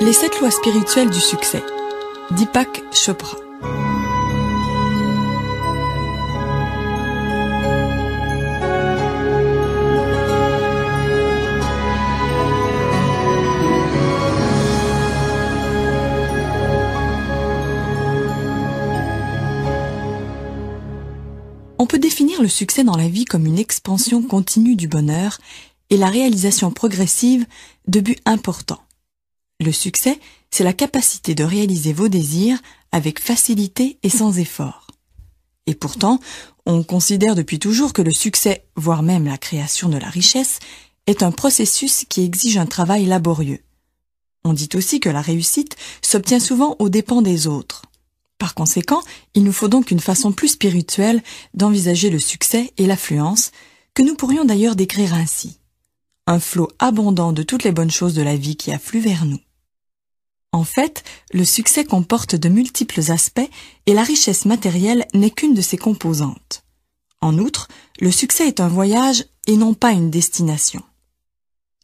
Les sept lois spirituelles du succès. Dipak Chopra. On peut définir le succès dans la vie comme une expansion continue du bonheur et la réalisation progressive de buts importants. Le succès, c'est la capacité de réaliser vos désirs avec facilité et sans effort. Et pourtant, on considère depuis toujours que le succès, voire même la création de la richesse, est un processus qui exige un travail laborieux. On dit aussi que la réussite s'obtient souvent aux dépens des autres. Par conséquent, il nous faut donc une façon plus spirituelle d'envisager le succès et l'affluence, que nous pourrions d'ailleurs décrire ainsi. Un flot abondant de toutes les bonnes choses de la vie qui affluent vers nous. En fait, le succès comporte de multiples aspects et la richesse matérielle n'est qu'une de ses composantes. En outre, le succès est un voyage et non pas une destination.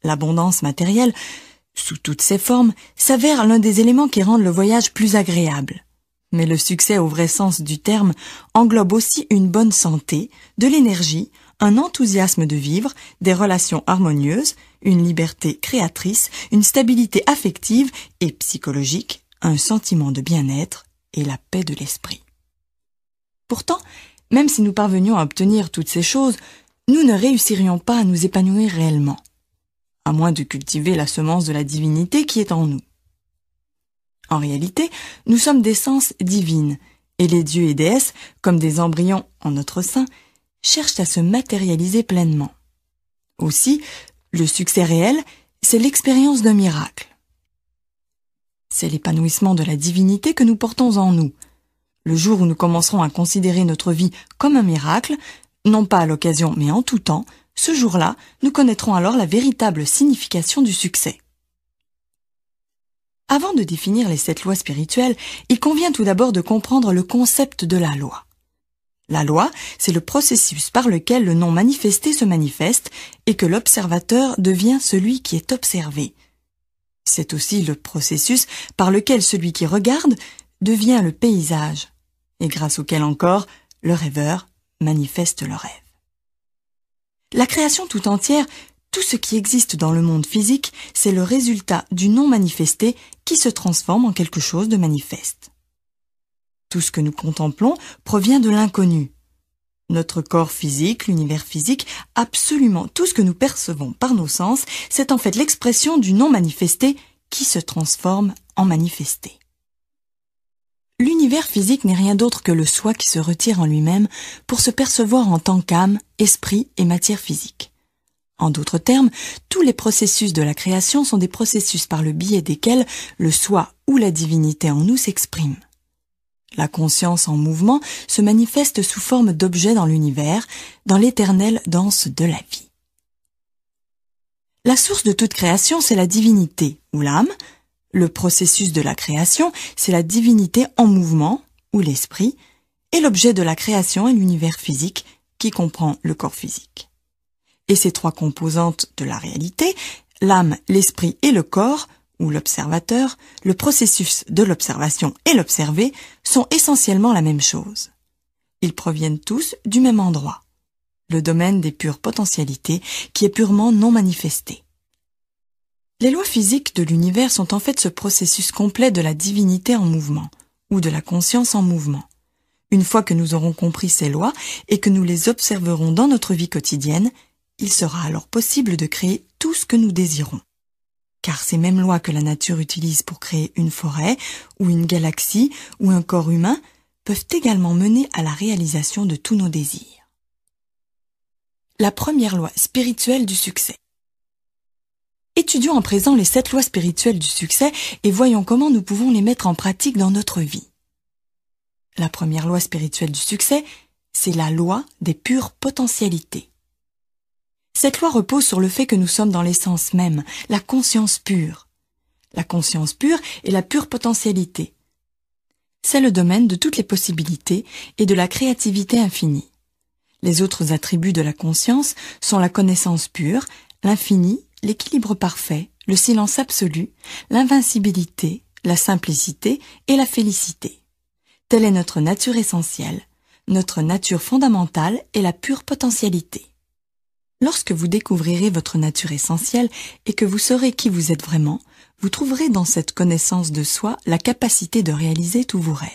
L'abondance matérielle, sous toutes ses formes, s'avère l'un des éléments qui rendent le voyage plus agréable. Mais le succès au vrai sens du terme englobe aussi une bonne santé, de l'énergie, un enthousiasme de vivre, des relations harmonieuses, une liberté créatrice, une stabilité affective et psychologique, un sentiment de bien-être et la paix de l'esprit. Pourtant, même si nous parvenions à obtenir toutes ces choses, nous ne réussirions pas à nous épanouir réellement, à moins de cultiver la semence de la divinité qui est en nous. En réalité, nous sommes des sens divine, et les dieux et déesses, comme des embryons en notre sein, cherchent à se matérialiser pleinement. Aussi, le succès réel, c'est l'expérience d'un miracle. C'est l'épanouissement de la divinité que nous portons en nous. Le jour où nous commencerons à considérer notre vie comme un miracle, non pas à l'occasion mais en tout temps, ce jour-là, nous connaîtrons alors la véritable signification du succès. Avant de définir les sept lois spirituelles, il convient tout d'abord de comprendre le concept de la loi. La loi, c'est le processus par lequel le non manifesté se manifeste et que l'observateur devient celui qui est observé. C'est aussi le processus par lequel celui qui regarde devient le paysage, et grâce auquel encore le rêveur manifeste le rêve. La création tout entière, tout ce qui existe dans le monde physique, c'est le résultat du non manifesté qui se transforme en quelque chose de manifeste. Tout ce que nous contemplons provient de l'inconnu. Notre corps physique, l'univers physique, absolument tout ce que nous percevons par nos sens, c'est en fait l'expression du non manifesté qui se transforme en manifesté. L'univers physique n'est rien d'autre que le soi qui se retire en lui-même pour se percevoir en tant qu'âme, esprit et matière physique. En d'autres termes, tous les processus de la création sont des processus par le biais desquels le soi ou la divinité en nous s'exprime. La conscience en mouvement se manifeste sous forme d'objets dans l'univers, dans l'éternelle danse de la vie. La source de toute création, c'est la divinité ou l'âme. Le processus de la création, c'est la divinité en mouvement ou l'esprit. Et l'objet de la création est l'univers physique qui comprend le corps physique. Et ces trois composantes de la réalité, l'âme, l'esprit et le corps, ou l'observateur, le processus de l'observation et l'observé sont essentiellement la même chose. Ils proviennent tous du même endroit, le domaine des pures potentialités qui est purement non manifesté. Les lois physiques de l'univers sont en fait ce processus complet de la divinité en mouvement, ou de la conscience en mouvement. Une fois que nous aurons compris ces lois et que nous les observerons dans notre vie quotidienne, il sera alors possible de créer tout ce que nous désirons car ces mêmes lois que la nature utilise pour créer une forêt, ou une galaxie, ou un corps humain, peuvent également mener à la réalisation de tous nos désirs. La première loi spirituelle du succès. Étudions en présent les sept lois spirituelles du succès et voyons comment nous pouvons les mettre en pratique dans notre vie. La première loi spirituelle du succès, c'est la loi des pures potentialités. Cette loi repose sur le fait que nous sommes dans l'essence même, la conscience pure. La conscience pure est la pure potentialité. C'est le domaine de toutes les possibilités et de la créativité infinie. Les autres attributs de la conscience sont la connaissance pure, l'infini, l'équilibre parfait, le silence absolu, l'invincibilité, la simplicité et la félicité. Telle est notre nature essentielle, notre nature fondamentale est la pure potentialité. Lorsque vous découvrirez votre nature essentielle et que vous saurez qui vous êtes vraiment, vous trouverez dans cette connaissance de soi la capacité de réaliser tous vos rêves.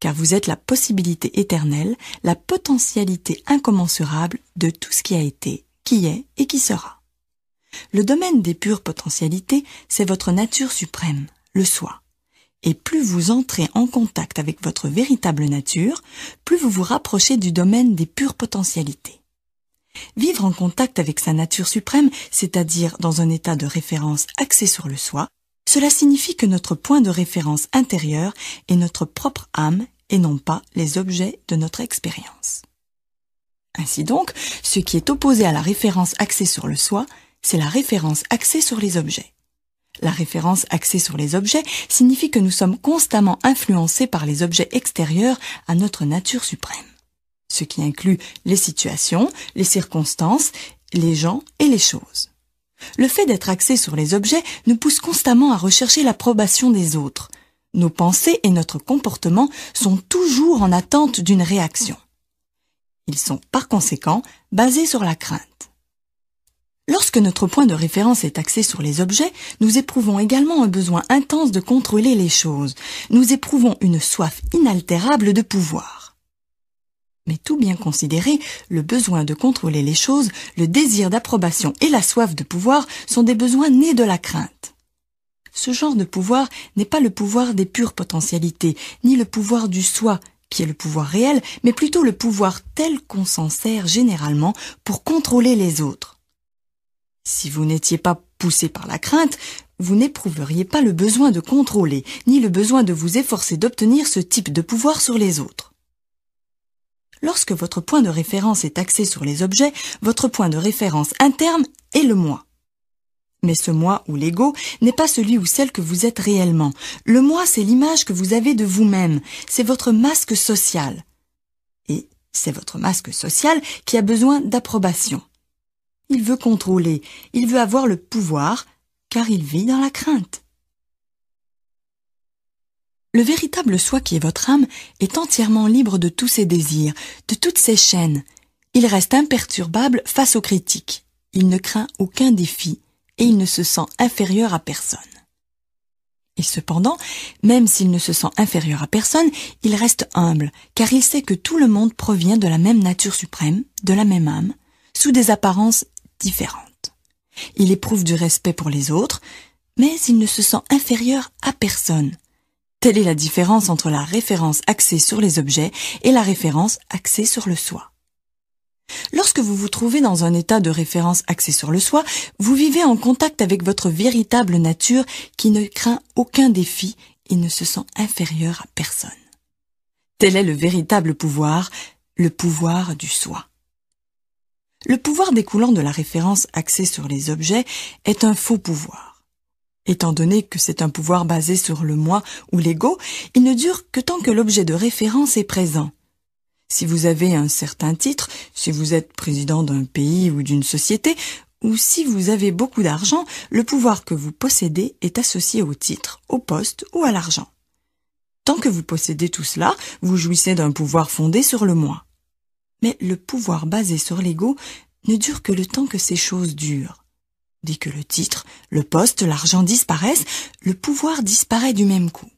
Car vous êtes la possibilité éternelle, la potentialité incommensurable de tout ce qui a été, qui est et qui sera. Le domaine des pures potentialités, c'est votre nature suprême, le soi. Et plus vous entrez en contact avec votre véritable nature, plus vous vous rapprochez du domaine des pures potentialités. Vivre en contact avec sa nature suprême, c'est-à-dire dans un état de référence axé sur le soi, cela signifie que notre point de référence intérieur est notre propre âme et non pas les objets de notre expérience. Ainsi donc, ce qui est opposé à la référence axée sur le soi, c'est la référence axée sur les objets. La référence axée sur les objets signifie que nous sommes constamment influencés par les objets extérieurs à notre nature suprême ce qui inclut les situations, les circonstances, les gens et les choses. Le fait d'être axé sur les objets nous pousse constamment à rechercher l'approbation des autres. Nos pensées et notre comportement sont toujours en attente d'une réaction. Ils sont par conséquent basés sur la crainte. Lorsque notre point de référence est axé sur les objets, nous éprouvons également un besoin intense de contrôler les choses. Nous éprouvons une soif inaltérable de pouvoir. Mais tout bien considéré, le besoin de contrôler les choses, le désir d'approbation et la soif de pouvoir sont des besoins nés de la crainte. Ce genre de pouvoir n'est pas le pouvoir des pures potentialités, ni le pouvoir du soi, qui est le pouvoir réel, mais plutôt le pouvoir tel qu'on s'en sert généralement pour contrôler les autres. Si vous n'étiez pas poussé par la crainte, vous n'éprouveriez pas le besoin de contrôler, ni le besoin de vous efforcer d'obtenir ce type de pouvoir sur les autres. Lorsque votre point de référence est axé sur les objets, votre point de référence interne est le moi. Mais ce moi ou l'ego n'est pas celui ou celle que vous êtes réellement. Le moi, c'est l'image que vous avez de vous-même, c'est votre masque social. Et c'est votre masque social qui a besoin d'approbation. Il veut contrôler, il veut avoir le pouvoir, car il vit dans la crainte. Le véritable soi qui est votre âme est entièrement libre de tous ses désirs, de toutes ses chaînes. Il reste imperturbable face aux critiques. Il ne craint aucun défi et il ne se sent inférieur à personne. Et cependant, même s'il ne se sent inférieur à personne, il reste humble, car il sait que tout le monde provient de la même nature suprême, de la même âme, sous des apparences différentes. Il éprouve du respect pour les autres, mais il ne se sent inférieur à personne, Telle est la différence entre la référence axée sur les objets et la référence axée sur le soi. Lorsque vous vous trouvez dans un état de référence axée sur le soi, vous vivez en contact avec votre véritable nature qui ne craint aucun défi et ne se sent inférieur à personne. Tel est le véritable pouvoir, le pouvoir du soi. Le pouvoir découlant de la référence axée sur les objets est un faux pouvoir. Étant donné que c'est un pouvoir basé sur le moi ou l'ego, il ne dure que tant que l'objet de référence est présent. Si vous avez un certain titre, si vous êtes président d'un pays ou d'une société, ou si vous avez beaucoup d'argent, le pouvoir que vous possédez est associé au titre, au poste ou à l'argent. Tant que vous possédez tout cela, vous jouissez d'un pouvoir fondé sur le moi. Mais le pouvoir basé sur l'ego ne dure que le temps que ces choses durent. Dès que le titre, le poste, l'argent disparaissent, le pouvoir disparaît du même coup.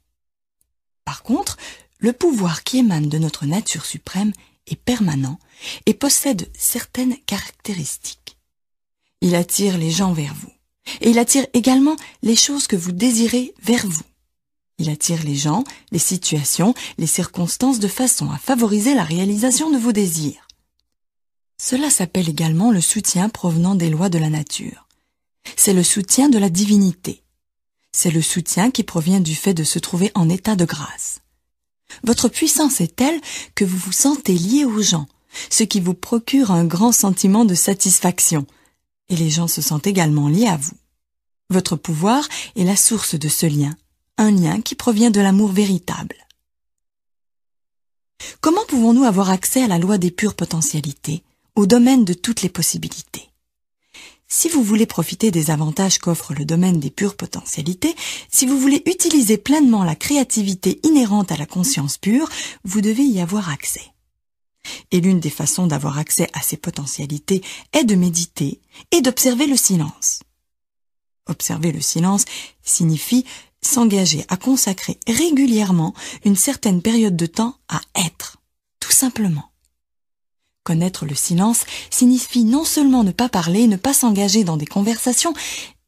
Par contre, le pouvoir qui émane de notre nature suprême est permanent et possède certaines caractéristiques. Il attire les gens vers vous et il attire également les choses que vous désirez vers vous. Il attire les gens, les situations, les circonstances de façon à favoriser la réalisation de vos désirs. Cela s'appelle également le soutien provenant des lois de la nature. C'est le soutien de la divinité. C'est le soutien qui provient du fait de se trouver en état de grâce. Votre puissance est telle que vous vous sentez lié aux gens, ce qui vous procure un grand sentiment de satisfaction, et les gens se sentent également liés à vous. Votre pouvoir est la source de ce lien, un lien qui provient de l'amour véritable. Comment pouvons-nous avoir accès à la loi des pures potentialités, au domaine de toutes les possibilités si vous voulez profiter des avantages qu'offre le domaine des pures potentialités, si vous voulez utiliser pleinement la créativité inhérente à la conscience pure, vous devez y avoir accès. Et l'une des façons d'avoir accès à ces potentialités est de méditer et d'observer le silence. Observer le silence signifie s'engager à consacrer régulièrement une certaine période de temps à être, tout simplement. Connaître le silence signifie non seulement ne pas parler, ne pas s'engager dans des conversations,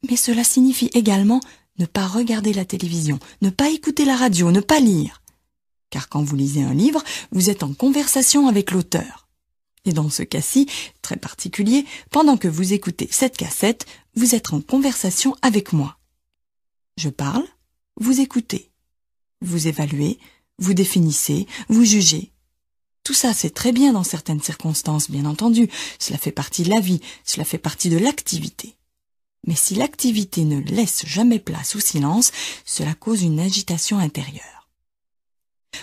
mais cela signifie également ne pas regarder la télévision, ne pas écouter la radio, ne pas lire. Car quand vous lisez un livre, vous êtes en conversation avec l'auteur. Et dans ce cas-ci, très particulier, pendant que vous écoutez cette cassette, vous êtes en conversation avec moi. Je parle, vous écoutez. Vous évaluez, vous définissez, vous jugez. Tout ça, c'est très bien dans certaines circonstances, bien entendu. Cela fait partie de la vie, cela fait partie de l'activité. Mais si l'activité ne laisse jamais place au silence, cela cause une agitation intérieure.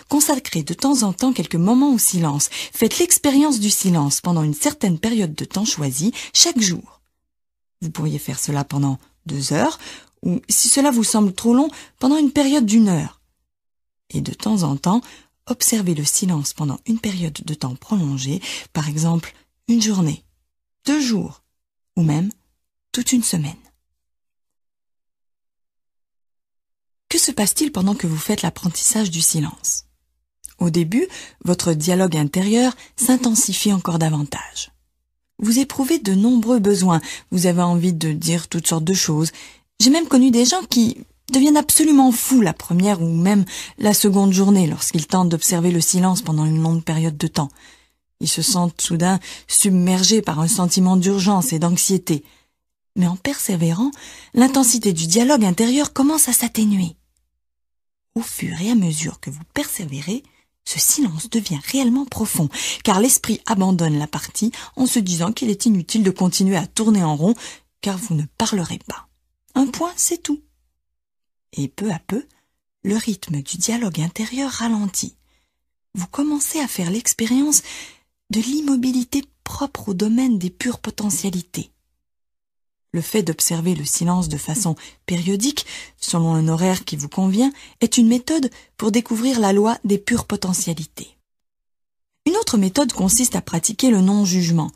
Consacrez de temps en temps quelques moments au silence. Faites l'expérience du silence pendant une certaine période de temps choisie chaque jour. Vous pourriez faire cela pendant deux heures, ou si cela vous semble trop long, pendant une période d'une heure. Et de temps en temps, observez le silence pendant une période de temps prolongée, par exemple une journée, deux jours ou même toute une semaine. Que se passe-t-il pendant que vous faites l'apprentissage du silence Au début, votre dialogue intérieur s'intensifie encore davantage. Vous éprouvez de nombreux besoins, vous avez envie de dire toutes sortes de choses. J'ai même connu des gens qui, deviennent absolument fous la première ou même la seconde journée lorsqu'ils tentent d'observer le silence pendant une longue période de temps. Ils se sentent soudain submergés par un sentiment d'urgence et d'anxiété. Mais en persévérant, l'intensité du dialogue intérieur commence à s'atténuer. Au fur et à mesure que vous persévérez, ce silence devient réellement profond, car l'esprit abandonne la partie en se disant qu'il est inutile de continuer à tourner en rond, car vous ne parlerez pas. Un point, c'est tout et peu à peu, le rythme du dialogue intérieur ralentit. Vous commencez à faire l'expérience de l'immobilité propre au domaine des pures potentialités. Le fait d'observer le silence de façon périodique, selon un horaire qui vous convient, est une méthode pour découvrir la loi des pures potentialités. Une autre méthode consiste à pratiquer le non-jugement,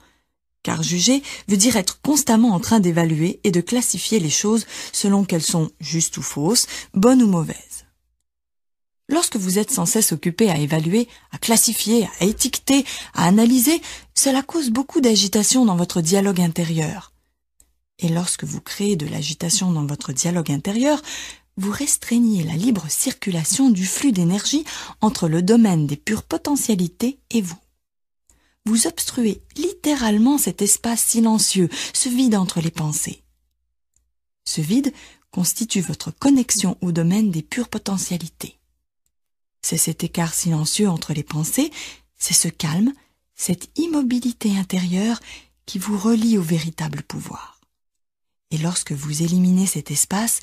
car juger veut dire être constamment en train d'évaluer et de classifier les choses selon qu'elles sont justes ou fausses, bonnes ou mauvaises. Lorsque vous êtes sans cesse occupé à évaluer, à classifier, à étiqueter, à analyser, cela cause beaucoup d'agitation dans votre dialogue intérieur. Et lorsque vous créez de l'agitation dans votre dialogue intérieur, vous restreignez la libre circulation du flux d'énergie entre le domaine des pures potentialités et vous vous obstruez littéralement cet espace silencieux, ce vide entre les pensées. Ce vide constitue votre connexion au domaine des pures potentialités. C'est cet écart silencieux entre les pensées, c'est ce calme, cette immobilité intérieure qui vous relie au véritable pouvoir. Et lorsque vous éliminez cet espace,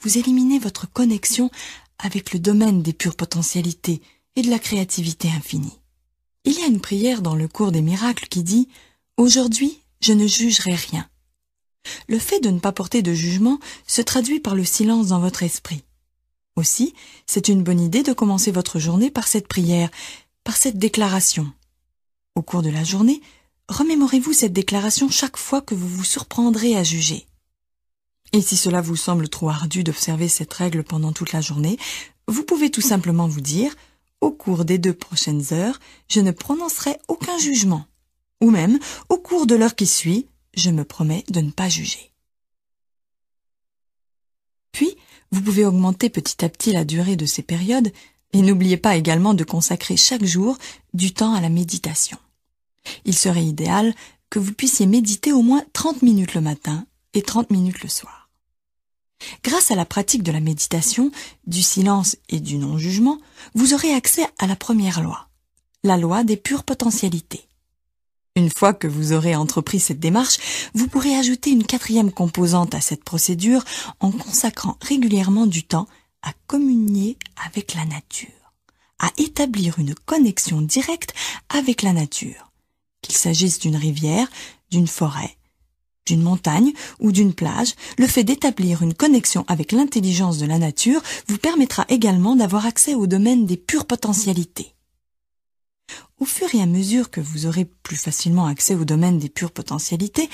vous éliminez votre connexion avec le domaine des pures potentialités et de la créativité infinie. Il y a une prière dans le cours des miracles qui dit Aujourd'hui, je ne jugerai rien. Le fait de ne pas porter de jugement se traduit par le silence dans votre esprit. Aussi, c'est une bonne idée de commencer votre journée par cette prière, par cette déclaration. Au cours de la journée, remémorez-vous cette déclaration chaque fois que vous vous surprendrez à juger. Et si cela vous semble trop ardu d'observer cette règle pendant toute la journée, vous pouvez tout simplement vous dire au cours des deux prochaines heures, je ne prononcerai aucun jugement. Ou même, au cours de l'heure qui suit, je me promets de ne pas juger. Puis, vous pouvez augmenter petit à petit la durée de ces périodes et n'oubliez pas également de consacrer chaque jour du temps à la méditation. Il serait idéal que vous puissiez méditer au moins 30 minutes le matin et 30 minutes le soir. Grâce à la pratique de la méditation, du silence et du non-jugement, vous aurez accès à la première loi, la loi des pures potentialités. Une fois que vous aurez entrepris cette démarche, vous pourrez ajouter une quatrième composante à cette procédure en consacrant régulièrement du temps à communier avec la nature, à établir une connexion directe avec la nature, qu'il s'agisse d'une rivière, d'une forêt d'une montagne ou d'une plage, le fait d'établir une connexion avec l'intelligence de la nature vous permettra également d'avoir accès au domaine des pures potentialités. Au fur et à mesure que vous aurez plus facilement accès au domaine des pures potentialités,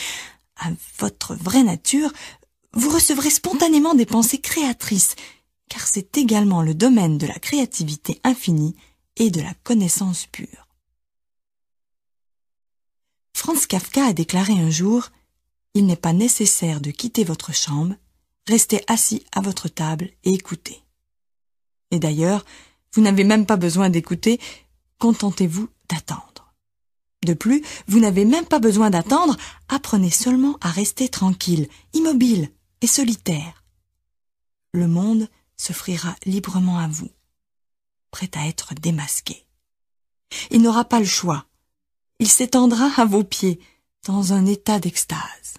à votre vraie nature, vous recevrez spontanément des pensées créatrices, car c'est également le domaine de la créativité infinie et de la connaissance pure. Franz Kafka a déclaré un jour il n'est pas nécessaire de quitter votre chambre, restez assis à votre table et écoutez. Et d'ailleurs, vous n'avez même pas besoin d'écouter, contentez-vous d'attendre. De plus, vous n'avez même pas besoin d'attendre, apprenez seulement à rester tranquille, immobile et solitaire. Le monde s'offrira librement à vous, prêt à être démasqué. Il n'aura pas le choix. Il s'étendra à vos pieds dans un état d'extase.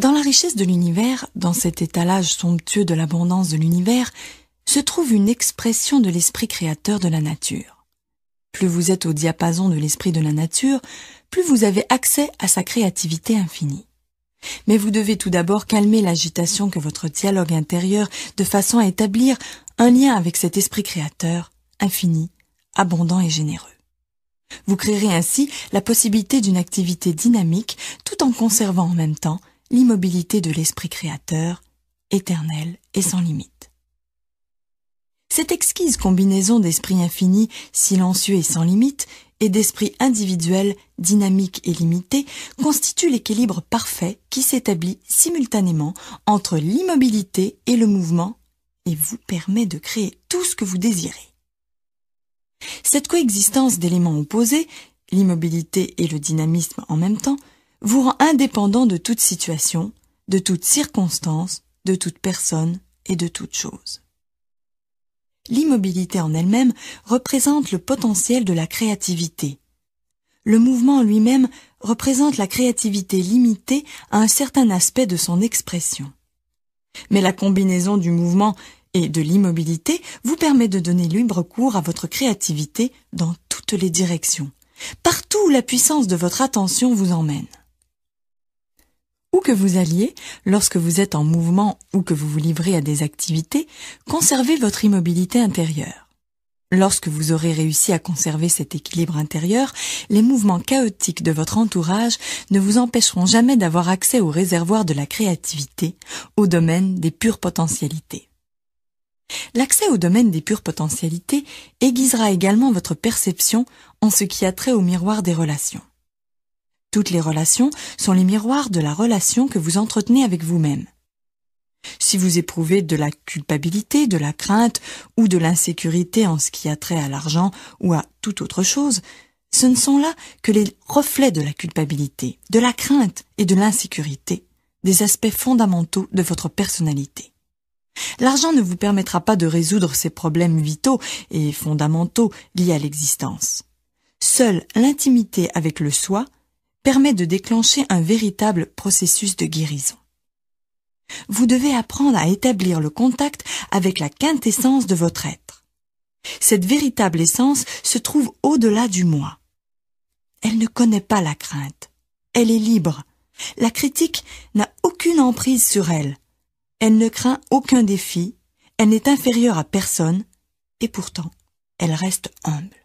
Dans la richesse de l'univers, dans cet étalage somptueux de l'abondance de l'univers, se trouve une expression de l'esprit créateur de la nature. Plus vous êtes au diapason de l'esprit de la nature, plus vous avez accès à sa créativité infinie. Mais vous devez tout d'abord calmer l'agitation que votre dialogue intérieur de façon à établir un lien avec cet esprit créateur, infini, abondant et généreux. Vous créerez ainsi la possibilité d'une activité dynamique tout en conservant en même temps l'immobilité de l'esprit créateur, éternel et sans limite. Cette exquise combinaison d'esprit infini, silencieux et sans limite, et d'esprit individuel, dynamique et limité, constitue l'équilibre parfait qui s'établit simultanément entre l'immobilité et le mouvement et vous permet de créer tout ce que vous désirez. Cette coexistence d'éléments opposés, l'immobilité et le dynamisme en même temps, vous rend indépendant de toute situation, de toute circonstance, de toute personne et de toute chose. L'immobilité en elle-même représente le potentiel de la créativité. Le mouvement lui-même représente la créativité limitée à un certain aspect de son expression. Mais la combinaison du mouvement et de l'immobilité vous permet de donner libre cours à votre créativité dans toutes les directions, partout où la puissance de votre attention vous emmène où que vous alliez, lorsque vous êtes en mouvement ou que vous vous livrez à des activités, conservez votre immobilité intérieure. Lorsque vous aurez réussi à conserver cet équilibre intérieur, les mouvements chaotiques de votre entourage ne vous empêcheront jamais d'avoir accès au réservoir de la créativité, au domaine des pures potentialités. L'accès au domaine des pures potentialités aiguisera également votre perception en ce qui a trait au miroir des relations. Toutes les relations sont les miroirs de la relation que vous entretenez avec vous-même. Si vous éprouvez de la culpabilité, de la crainte ou de l'insécurité en ce qui a trait à l'argent ou à toute autre chose, ce ne sont là que les reflets de la culpabilité, de la crainte et de l'insécurité, des aspects fondamentaux de votre personnalité. L'argent ne vous permettra pas de résoudre ces problèmes vitaux et fondamentaux liés à l'existence. Seule l'intimité avec le soi permet de déclencher un véritable processus de guérison. Vous devez apprendre à établir le contact avec la quintessence de votre être. Cette véritable essence se trouve au-delà du moi. Elle ne connaît pas la crainte. Elle est libre. La critique n'a aucune emprise sur elle. Elle ne craint aucun défi. Elle n'est inférieure à personne. Et pourtant, elle reste humble.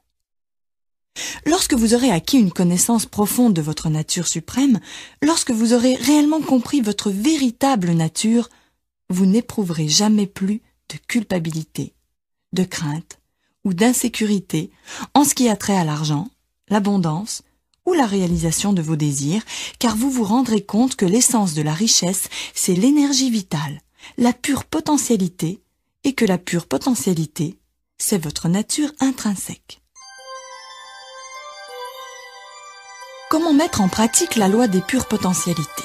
Lorsque vous aurez acquis une connaissance profonde de votre nature suprême, lorsque vous aurez réellement compris votre véritable nature, vous n'éprouverez jamais plus de culpabilité, de crainte ou d'insécurité en ce qui a trait à l'argent, l'abondance ou la réalisation de vos désirs, car vous vous rendrez compte que l'essence de la richesse, c'est l'énergie vitale, la pure potentialité, et que la pure potentialité, c'est votre nature intrinsèque. comment mettre en pratique la loi des pures potentialités.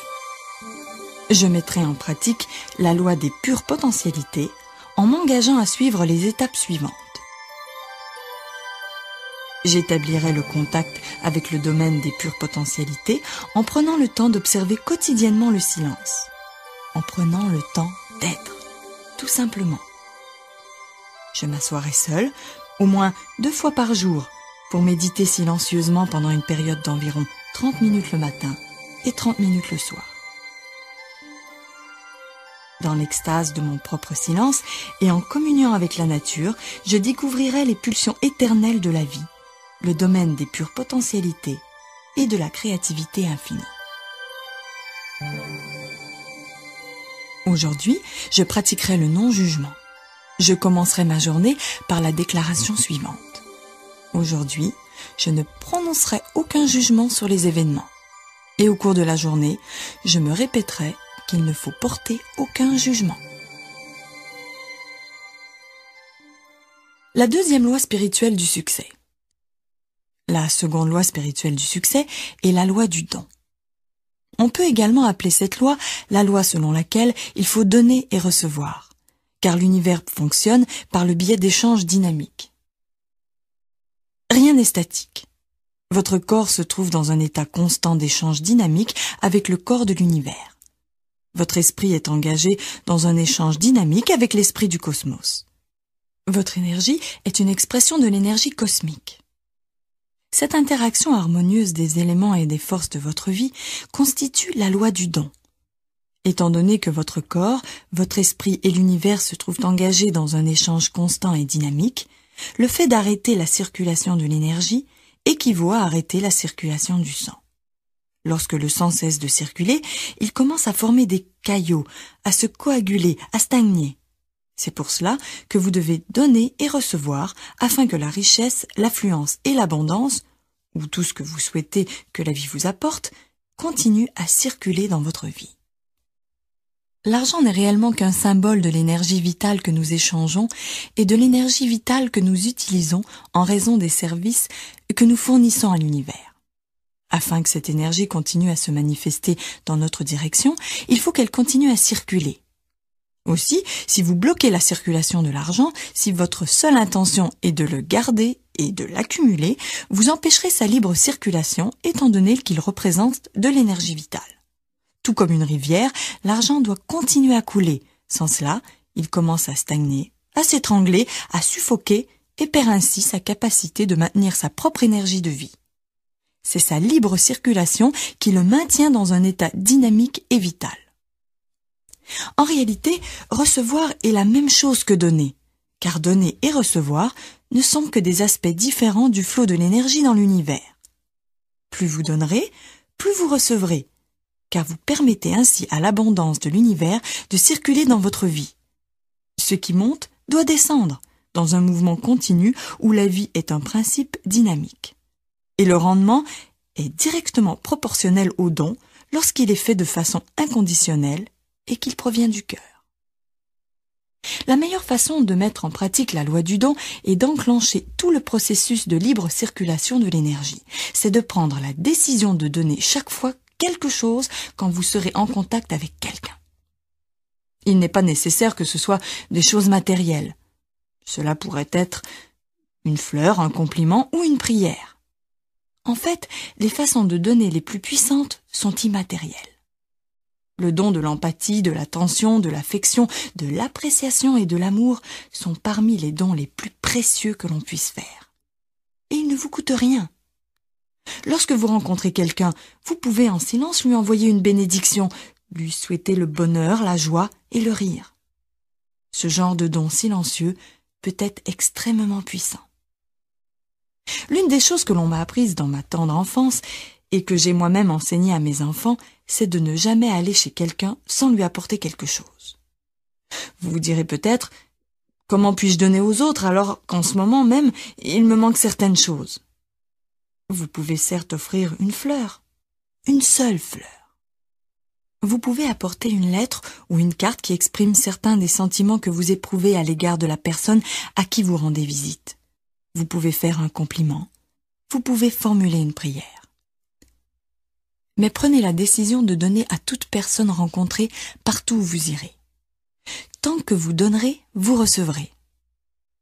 Je mettrai en pratique la loi des pures potentialités en m'engageant à suivre les étapes suivantes. J'établirai le contact avec le domaine des pures potentialités en prenant le temps d'observer quotidiennement le silence, en prenant le temps d'être, tout simplement. Je m'assoirai seul, au moins deux fois par jour, pour méditer silencieusement pendant une période d'environ 30 minutes le matin et 30 minutes le soir. Dans l'extase de mon propre silence et en communion avec la nature, je découvrirai les pulsions éternelles de la vie, le domaine des pures potentialités et de la créativité infinie. Aujourd'hui, je pratiquerai le non-jugement. Je commencerai ma journée par la déclaration suivante. Aujourd'hui, je ne prononcerai aucun jugement sur les événements. Et au cours de la journée, je me répéterai qu'il ne faut porter aucun jugement. La deuxième loi spirituelle du succès. La seconde loi spirituelle du succès est la loi du don. On peut également appeler cette loi la loi selon laquelle il faut donner et recevoir, car l'univers fonctionne par le biais d'échanges dynamiques est statique. Votre corps se trouve dans un état constant d'échange dynamique avec le corps de l'univers. Votre esprit est engagé dans un échange dynamique avec l'esprit du cosmos. Votre énergie est une expression de l'énergie cosmique. Cette interaction harmonieuse des éléments et des forces de votre vie constitue la loi du don. Étant donné que votre corps, votre esprit et l'univers se trouvent engagés dans un échange constant et dynamique, le fait d'arrêter la circulation de l'énergie équivaut à arrêter la circulation du sang. Lorsque le sang cesse de circuler, il commence à former des caillots, à se coaguler, à stagner. C'est pour cela que vous devez donner et recevoir afin que la richesse, l'affluence et l'abondance, ou tout ce que vous souhaitez que la vie vous apporte, continue à circuler dans votre vie. L'argent n'est réellement qu'un symbole de l'énergie vitale que nous échangeons et de l'énergie vitale que nous utilisons en raison des services que nous fournissons à l'univers. Afin que cette énergie continue à se manifester dans notre direction, il faut qu'elle continue à circuler. Aussi, si vous bloquez la circulation de l'argent, si votre seule intention est de le garder et de l'accumuler, vous empêcherez sa libre circulation étant donné qu'il représente de l'énergie vitale tout comme une rivière, l'argent doit continuer à couler. Sans cela, il commence à stagner, à s'étrangler, à suffoquer et perd ainsi sa capacité de maintenir sa propre énergie de vie. C'est sa libre circulation qui le maintient dans un état dynamique et vital. En réalité, recevoir est la même chose que donner, car donner et recevoir ne sont que des aspects différents du flot de l'énergie dans l'univers. Plus vous donnerez, plus vous recevrez, car vous permettez ainsi à l'abondance de l'univers de circuler dans votre vie. Ce qui monte doit descendre, dans un mouvement continu où la vie est un principe dynamique. Et le rendement est directement proportionnel au don lorsqu'il est fait de façon inconditionnelle et qu'il provient du cœur. La meilleure façon de mettre en pratique la loi du don est d'enclencher tout le processus de libre circulation de l'énergie. C'est de prendre la décision de donner chaque fois quelque chose quand vous serez en contact avec quelqu'un. Il n'est pas nécessaire que ce soit des choses matérielles. Cela pourrait être une fleur, un compliment ou une prière. En fait, les façons de donner les plus puissantes sont immatérielles. Le don de l'empathie, de l'attention, de l'affection, de l'appréciation et de l'amour sont parmi les dons les plus précieux que l'on puisse faire. Et ils ne vous coûtent rien. Lorsque vous rencontrez quelqu'un, vous pouvez en silence lui envoyer une bénédiction, lui souhaiter le bonheur, la joie et le rire. Ce genre de don silencieux peut être extrêmement puissant. L'une des choses que l'on m'a apprise dans ma tendre enfance et que j'ai moi-même enseigné à mes enfants, c'est de ne jamais aller chez quelqu'un sans lui apporter quelque chose. Vous vous direz peut-être, comment puis-je donner aux autres alors qu'en ce moment même, il me manque certaines choses vous pouvez certes offrir une fleur, une seule fleur. Vous pouvez apporter une lettre ou une carte qui exprime certains des sentiments que vous éprouvez à l'égard de la personne à qui vous rendez visite. Vous pouvez faire un compliment. Vous pouvez formuler une prière. Mais prenez la décision de donner à toute personne rencontrée partout où vous irez. Tant que vous donnerez, vous recevrez.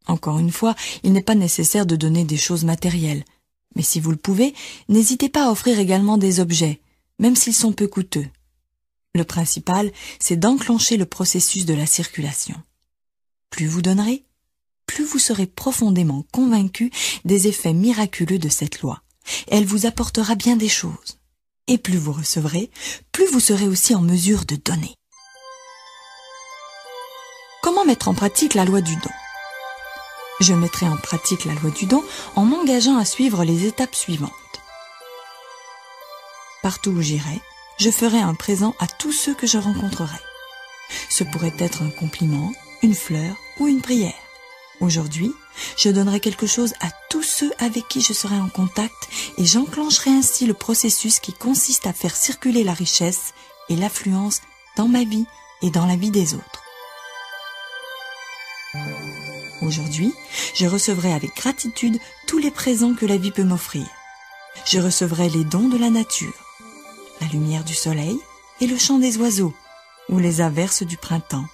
Encore une fois, il n'est pas nécessaire de donner des choses matérielles, mais si vous le pouvez, n'hésitez pas à offrir également des objets, même s'ils sont peu coûteux. Le principal, c'est d'enclencher le processus de la circulation. Plus vous donnerez, plus vous serez profondément convaincu des effets miraculeux de cette loi. Elle vous apportera bien des choses. Et plus vous recevrez, plus vous serez aussi en mesure de donner. Comment mettre en pratique la loi du don je mettrai en pratique la loi du don en m'engageant à suivre les étapes suivantes. Partout où j'irai, je ferai un présent à tous ceux que je rencontrerai. Ce pourrait être un compliment, une fleur ou une prière. Aujourd'hui, je donnerai quelque chose à tous ceux avec qui je serai en contact et j'enclencherai ainsi le processus qui consiste à faire circuler la richesse et l'affluence dans ma vie et dans la vie des autres. Aujourd'hui, je recevrai avec gratitude tous les présents que la vie peut m'offrir. Je recevrai les dons de la nature, la lumière du soleil et le chant des oiseaux, ou les averses du printemps,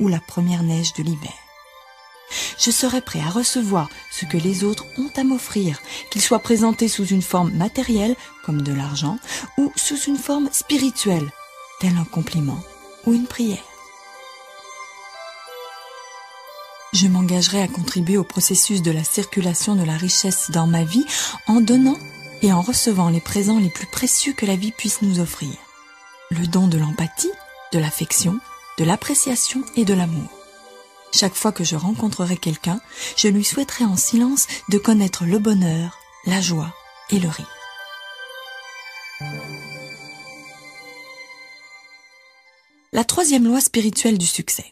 ou la première neige de l'hiver. Je serai prêt à recevoir ce que les autres ont à m'offrir, qu'il soit présenté sous une forme matérielle, comme de l'argent, ou sous une forme spirituelle, tel un compliment ou une prière. je m'engagerai à contribuer au processus de la circulation de la richesse dans ma vie en donnant et en recevant les présents les plus précieux que la vie puisse nous offrir. Le don de l'empathie, de l'affection, de l'appréciation et de l'amour. Chaque fois que je rencontrerai quelqu'un, je lui souhaiterai en silence de connaître le bonheur, la joie et le rire. La troisième loi spirituelle du succès.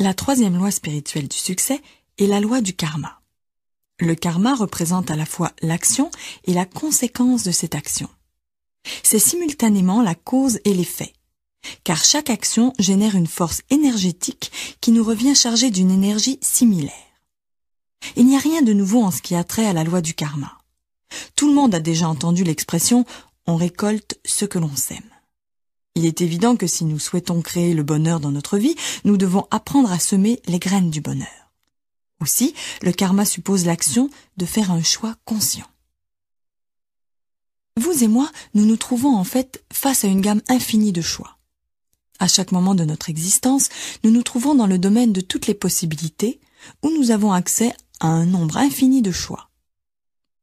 La troisième loi spirituelle du succès est la loi du karma. Le karma représente à la fois l'action et la conséquence de cette action. C'est simultanément la cause et l'effet, car chaque action génère une force énergétique qui nous revient chargée d'une énergie similaire. Il n'y a rien de nouveau en ce qui a trait à la loi du karma. Tout le monde a déjà entendu l'expression on récolte ce que l'on sème. Il est évident que si nous souhaitons créer le bonheur dans notre vie, nous devons apprendre à semer les graines du bonheur. Aussi, le karma suppose l'action de faire un choix conscient. Vous et moi, nous nous trouvons en fait face à une gamme infinie de choix. À chaque moment de notre existence, nous nous trouvons dans le domaine de toutes les possibilités où nous avons accès à un nombre infini de choix.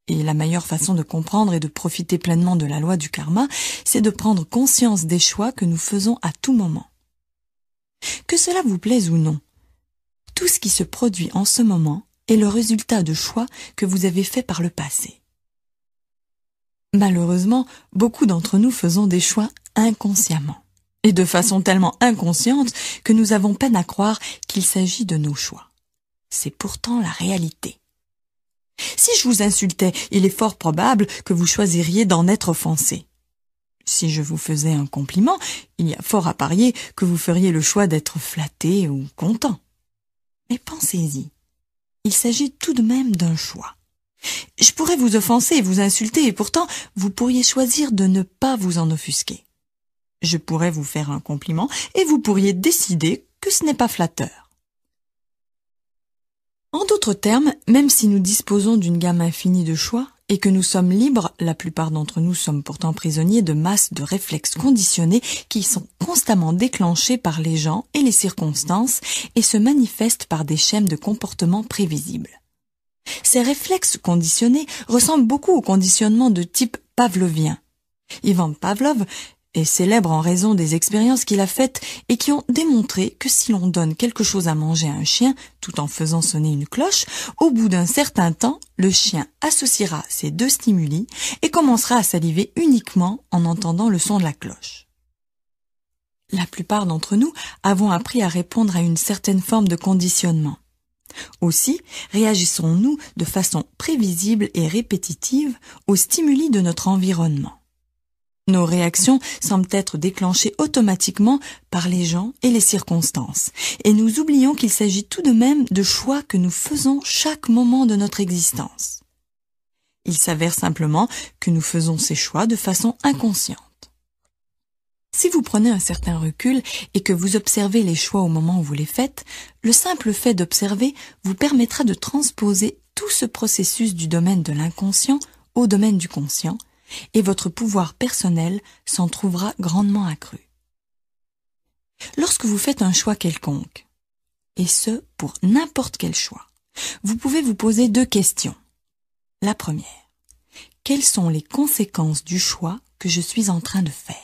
Et la meilleure façon de comprendre et de profiter pleinement de la loi du karma, c'est de prendre conscience des choix que nous faisons à tout moment. Que cela vous plaise ou non, tout ce qui se produit en ce moment est le résultat de choix que vous avez faits par le passé. Malheureusement, beaucoup d'entre nous faisons des choix inconsciemment, et de façon tellement inconsciente que nous avons peine à croire qu'il s'agit de nos choix. C'est pourtant la réalité. Si je vous insultais, il est fort probable que vous choisiriez d'en être offensé. Si je vous faisais un compliment, il y a fort à parier que vous feriez le choix d'être flatté ou content. Mais pensez-y, il s'agit tout de même d'un choix. Je pourrais vous offenser et vous insulter, et pourtant vous pourriez choisir de ne pas vous en offusquer. Je pourrais vous faire un compliment, et vous pourriez décider que ce n'est pas flatteur. En d'autres termes, même si nous disposons d'une gamme infinie de choix, et que nous sommes libres, la plupart d'entre nous sommes pourtant prisonniers de masses de réflexes conditionnés qui sont constamment déclenchés par les gens et les circonstances et se manifestent par des schèmes de comportement prévisibles. Ces réflexes conditionnés ressemblent beaucoup au conditionnement de type pavlovien. Ivan Pavlov est célèbre en raison des expériences qu'il a faites et qui ont démontré que si l'on donne quelque chose à manger à un chien tout en faisant sonner une cloche, au bout d'un certain temps, le chien associera ces deux stimuli et commencera à saliver uniquement en entendant le son de la cloche. La plupart d'entre nous avons appris à répondre à une certaine forme de conditionnement. Aussi, réagissons-nous de façon prévisible et répétitive aux stimuli de notre environnement. Nos réactions semblent être déclenchées automatiquement par les gens et les circonstances, et nous oublions qu'il s'agit tout de même de choix que nous faisons chaque moment de notre existence. Il s'avère simplement que nous faisons ces choix de façon inconsciente. Si vous prenez un certain recul et que vous observez les choix au moment où vous les faites, le simple fait d'observer vous permettra de transposer tout ce processus du domaine de l'inconscient au domaine du conscient, et votre pouvoir personnel s'en trouvera grandement accru. Lorsque vous faites un choix quelconque, et ce pour n'importe quel choix, vous pouvez vous poser deux questions. La première, quelles sont les conséquences du choix que je suis en train de faire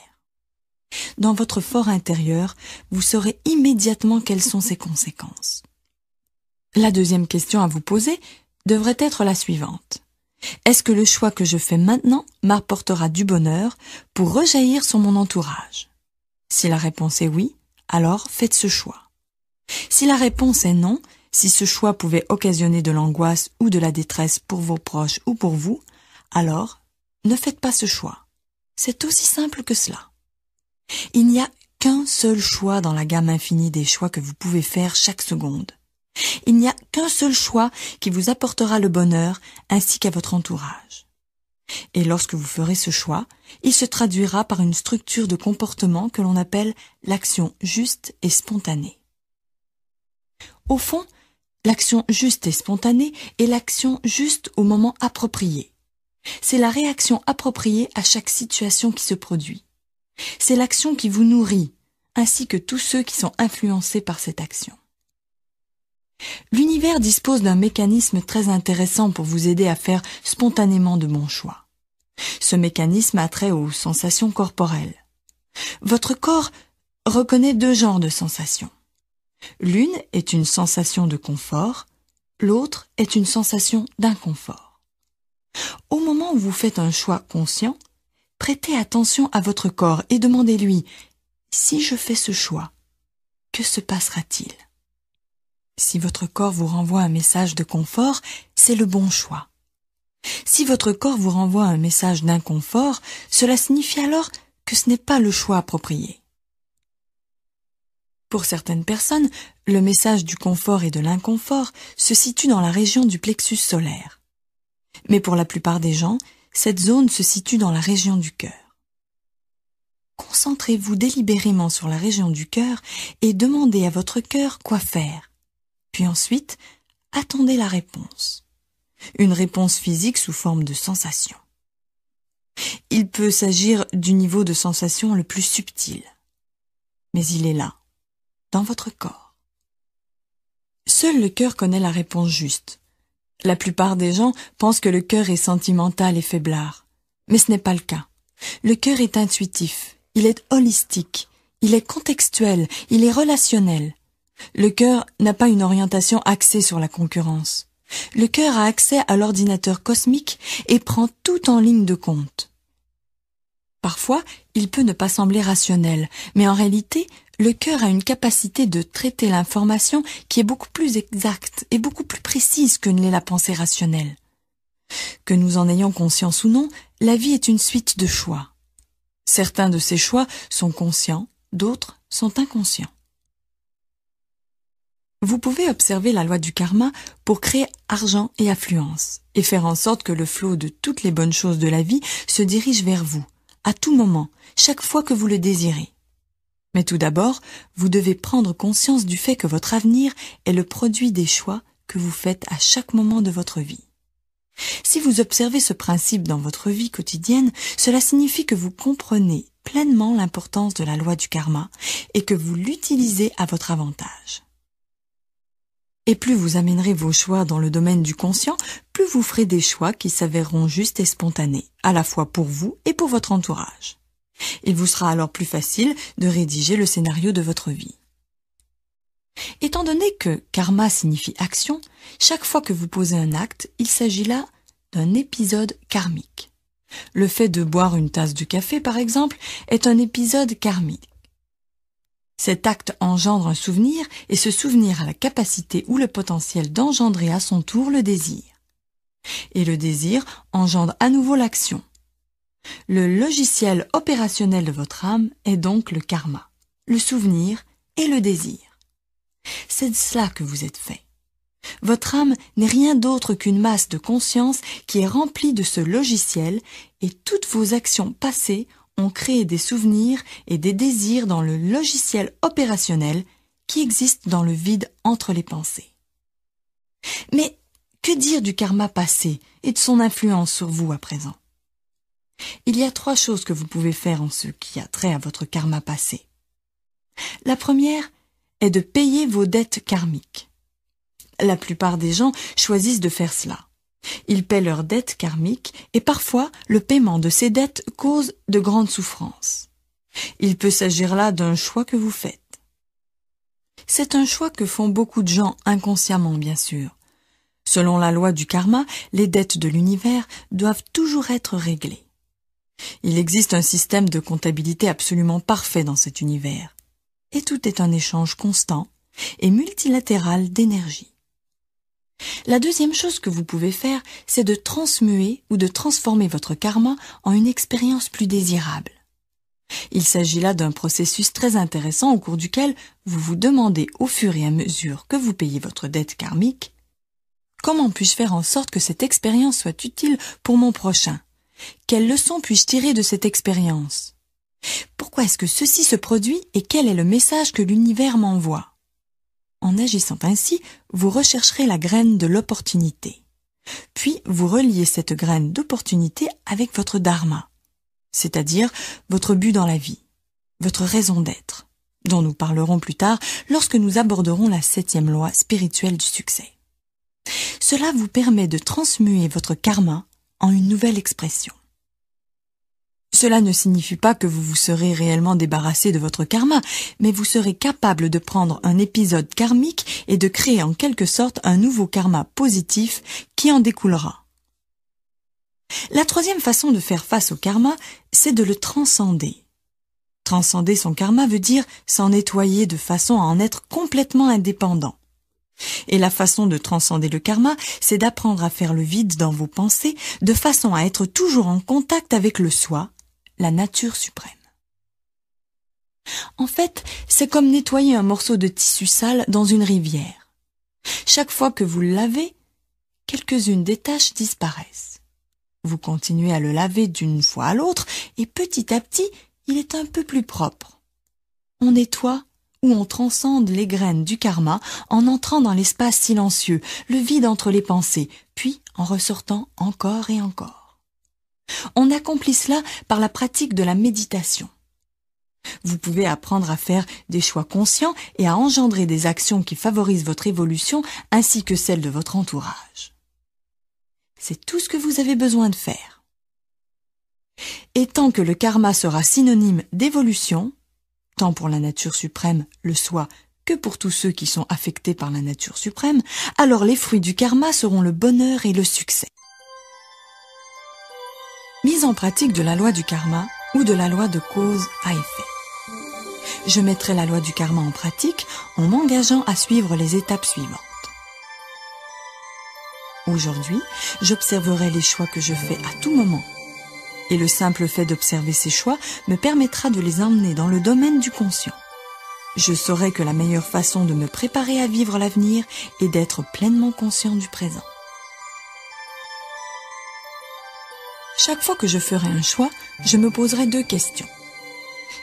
Dans votre fort intérieur, vous saurez immédiatement quelles sont ces conséquences. La deuxième question à vous poser devrait être la suivante. Est-ce que le choix que je fais maintenant m'apportera du bonheur pour rejaillir sur mon entourage Si la réponse est oui, alors faites ce choix. Si la réponse est non, si ce choix pouvait occasionner de l'angoisse ou de la détresse pour vos proches ou pour vous, alors ne faites pas ce choix. C'est aussi simple que cela. Il n'y a qu'un seul choix dans la gamme infinie des choix que vous pouvez faire chaque seconde. Il n'y a qu'un seul choix qui vous apportera le bonheur ainsi qu'à votre entourage. Et lorsque vous ferez ce choix, il se traduira par une structure de comportement que l'on appelle l'action juste et spontanée. Au fond, l'action juste et spontanée est l'action juste au moment approprié. C'est la réaction appropriée à chaque situation qui se produit. C'est l'action qui vous nourrit, ainsi que tous ceux qui sont influencés par cette action. L'univers dispose d'un mécanisme très intéressant pour vous aider à faire spontanément de bons choix. Ce mécanisme a trait aux sensations corporelles. Votre corps reconnaît deux genres de sensations. L'une est une sensation de confort, l'autre est une sensation d'inconfort. Au moment où vous faites un choix conscient, prêtez attention à votre corps et demandez-lui Si je fais ce choix, que se passera-t-il si votre corps vous renvoie un message de confort, c'est le bon choix. Si votre corps vous renvoie un message d'inconfort, cela signifie alors que ce n'est pas le choix approprié. Pour certaines personnes, le message du confort et de l'inconfort se situe dans la région du plexus solaire. Mais pour la plupart des gens, cette zone se situe dans la région du cœur. Concentrez-vous délibérément sur la région du cœur et demandez à votre cœur quoi faire puis ensuite attendez la réponse. Une réponse physique sous forme de sensation. Il peut s'agir du niveau de sensation le plus subtil, mais il est là, dans votre corps. Seul le cœur connaît la réponse juste. La plupart des gens pensent que le cœur est sentimental et faiblard, mais ce n'est pas le cas. Le cœur est intuitif, il est holistique, il est contextuel, il est relationnel, le cœur n'a pas une orientation axée sur la concurrence. Le cœur a accès à l'ordinateur cosmique et prend tout en ligne de compte. Parfois, il peut ne pas sembler rationnel, mais en réalité, le cœur a une capacité de traiter l'information qui est beaucoup plus exacte et beaucoup plus précise que ne l'est la pensée rationnelle. Que nous en ayons conscience ou non, la vie est une suite de choix. Certains de ces choix sont conscients, d'autres sont inconscients. Vous pouvez observer la loi du karma pour créer argent et affluence, et faire en sorte que le flot de toutes les bonnes choses de la vie se dirige vers vous, à tout moment, chaque fois que vous le désirez. Mais tout d'abord, vous devez prendre conscience du fait que votre avenir est le produit des choix que vous faites à chaque moment de votre vie. Si vous observez ce principe dans votre vie quotidienne, cela signifie que vous comprenez pleinement l'importance de la loi du karma et que vous l'utilisez à votre avantage. Et plus vous amènerez vos choix dans le domaine du conscient, plus vous ferez des choix qui s'avéreront justes et spontanés, à la fois pour vous et pour votre entourage. Il vous sera alors plus facile de rédiger le scénario de votre vie. Étant donné que karma signifie action, chaque fois que vous posez un acte, il s'agit là d'un épisode karmique. Le fait de boire une tasse de café, par exemple, est un épisode karmique. Cet acte engendre un souvenir et ce souvenir a la capacité ou le potentiel d'engendrer à son tour le désir. Et le désir engendre à nouveau l'action. Le logiciel opérationnel de votre âme est donc le karma, le souvenir et le désir. C'est de cela que vous êtes fait. Votre âme n'est rien d'autre qu'une masse de conscience qui est remplie de ce logiciel et toutes vos actions passées ont créé des souvenirs et des désirs dans le logiciel opérationnel qui existe dans le vide entre les pensées. Mais que dire du karma passé et de son influence sur vous à présent Il y a trois choses que vous pouvez faire en ce qui a trait à votre karma passé. La première est de payer vos dettes karmiques. La plupart des gens choisissent de faire cela. Ils paient leurs dettes karmiques et parfois le paiement de ces dettes cause de grandes souffrances. Il peut s'agir là d'un choix que vous faites. C'est un choix que font beaucoup de gens inconsciemment, bien sûr. Selon la loi du karma, les dettes de l'univers doivent toujours être réglées. Il existe un système de comptabilité absolument parfait dans cet univers. Et tout est un échange constant et multilatéral d'énergie. La deuxième chose que vous pouvez faire, c'est de transmuer ou de transformer votre karma en une expérience plus désirable. Il s'agit là d'un processus très intéressant au cours duquel vous vous demandez au fur et à mesure que vous payez votre dette karmique Comment puis-je faire en sorte que cette expérience soit utile pour mon prochain Quelles leçons puis-je tirer de cette expérience Pourquoi est-ce que ceci se produit et quel est le message que l'univers m'envoie en agissant ainsi, vous rechercherez la graine de l'opportunité. Puis vous reliez cette graine d'opportunité avec votre dharma, c'est-à-dire votre but dans la vie, votre raison d'être, dont nous parlerons plus tard lorsque nous aborderons la septième loi spirituelle du succès. Cela vous permet de transmuer votre karma en une nouvelle expression. Cela ne signifie pas que vous vous serez réellement débarrassé de votre karma, mais vous serez capable de prendre un épisode karmique et de créer en quelque sorte un nouveau karma positif qui en découlera. La troisième façon de faire face au karma, c'est de le transcender. Transcender son karma veut dire s'en nettoyer de façon à en être complètement indépendant. Et la façon de transcender le karma, c'est d'apprendre à faire le vide dans vos pensées de façon à être toujours en contact avec le soi, la nature suprême. En fait, c'est comme nettoyer un morceau de tissu sale dans une rivière. Chaque fois que vous le lavez, quelques-unes des taches disparaissent. Vous continuez à le laver d'une fois à l'autre et petit à petit, il est un peu plus propre. On nettoie ou on transcende les graines du karma en entrant dans l'espace silencieux, le vide entre les pensées, puis en ressortant encore et encore. On accomplit cela par la pratique de la méditation. Vous pouvez apprendre à faire des choix conscients et à engendrer des actions qui favorisent votre évolution ainsi que celle de votre entourage. C'est tout ce que vous avez besoin de faire. Et tant que le karma sera synonyme d'évolution, tant pour la nature suprême, le soi, que pour tous ceux qui sont affectés par la nature suprême, alors les fruits du karma seront le bonheur et le succès mise en pratique de la loi du karma ou de la loi de cause à effet. Je mettrai la loi du karma en pratique en m'engageant à suivre les étapes suivantes. Aujourd'hui, j'observerai les choix que je fais à tout moment. Et le simple fait d'observer ces choix me permettra de les emmener dans le domaine du conscient. Je saurai que la meilleure façon de me préparer à vivre l'avenir est d'être pleinement conscient du présent. chaque fois que je ferai un choix, je me poserai deux questions.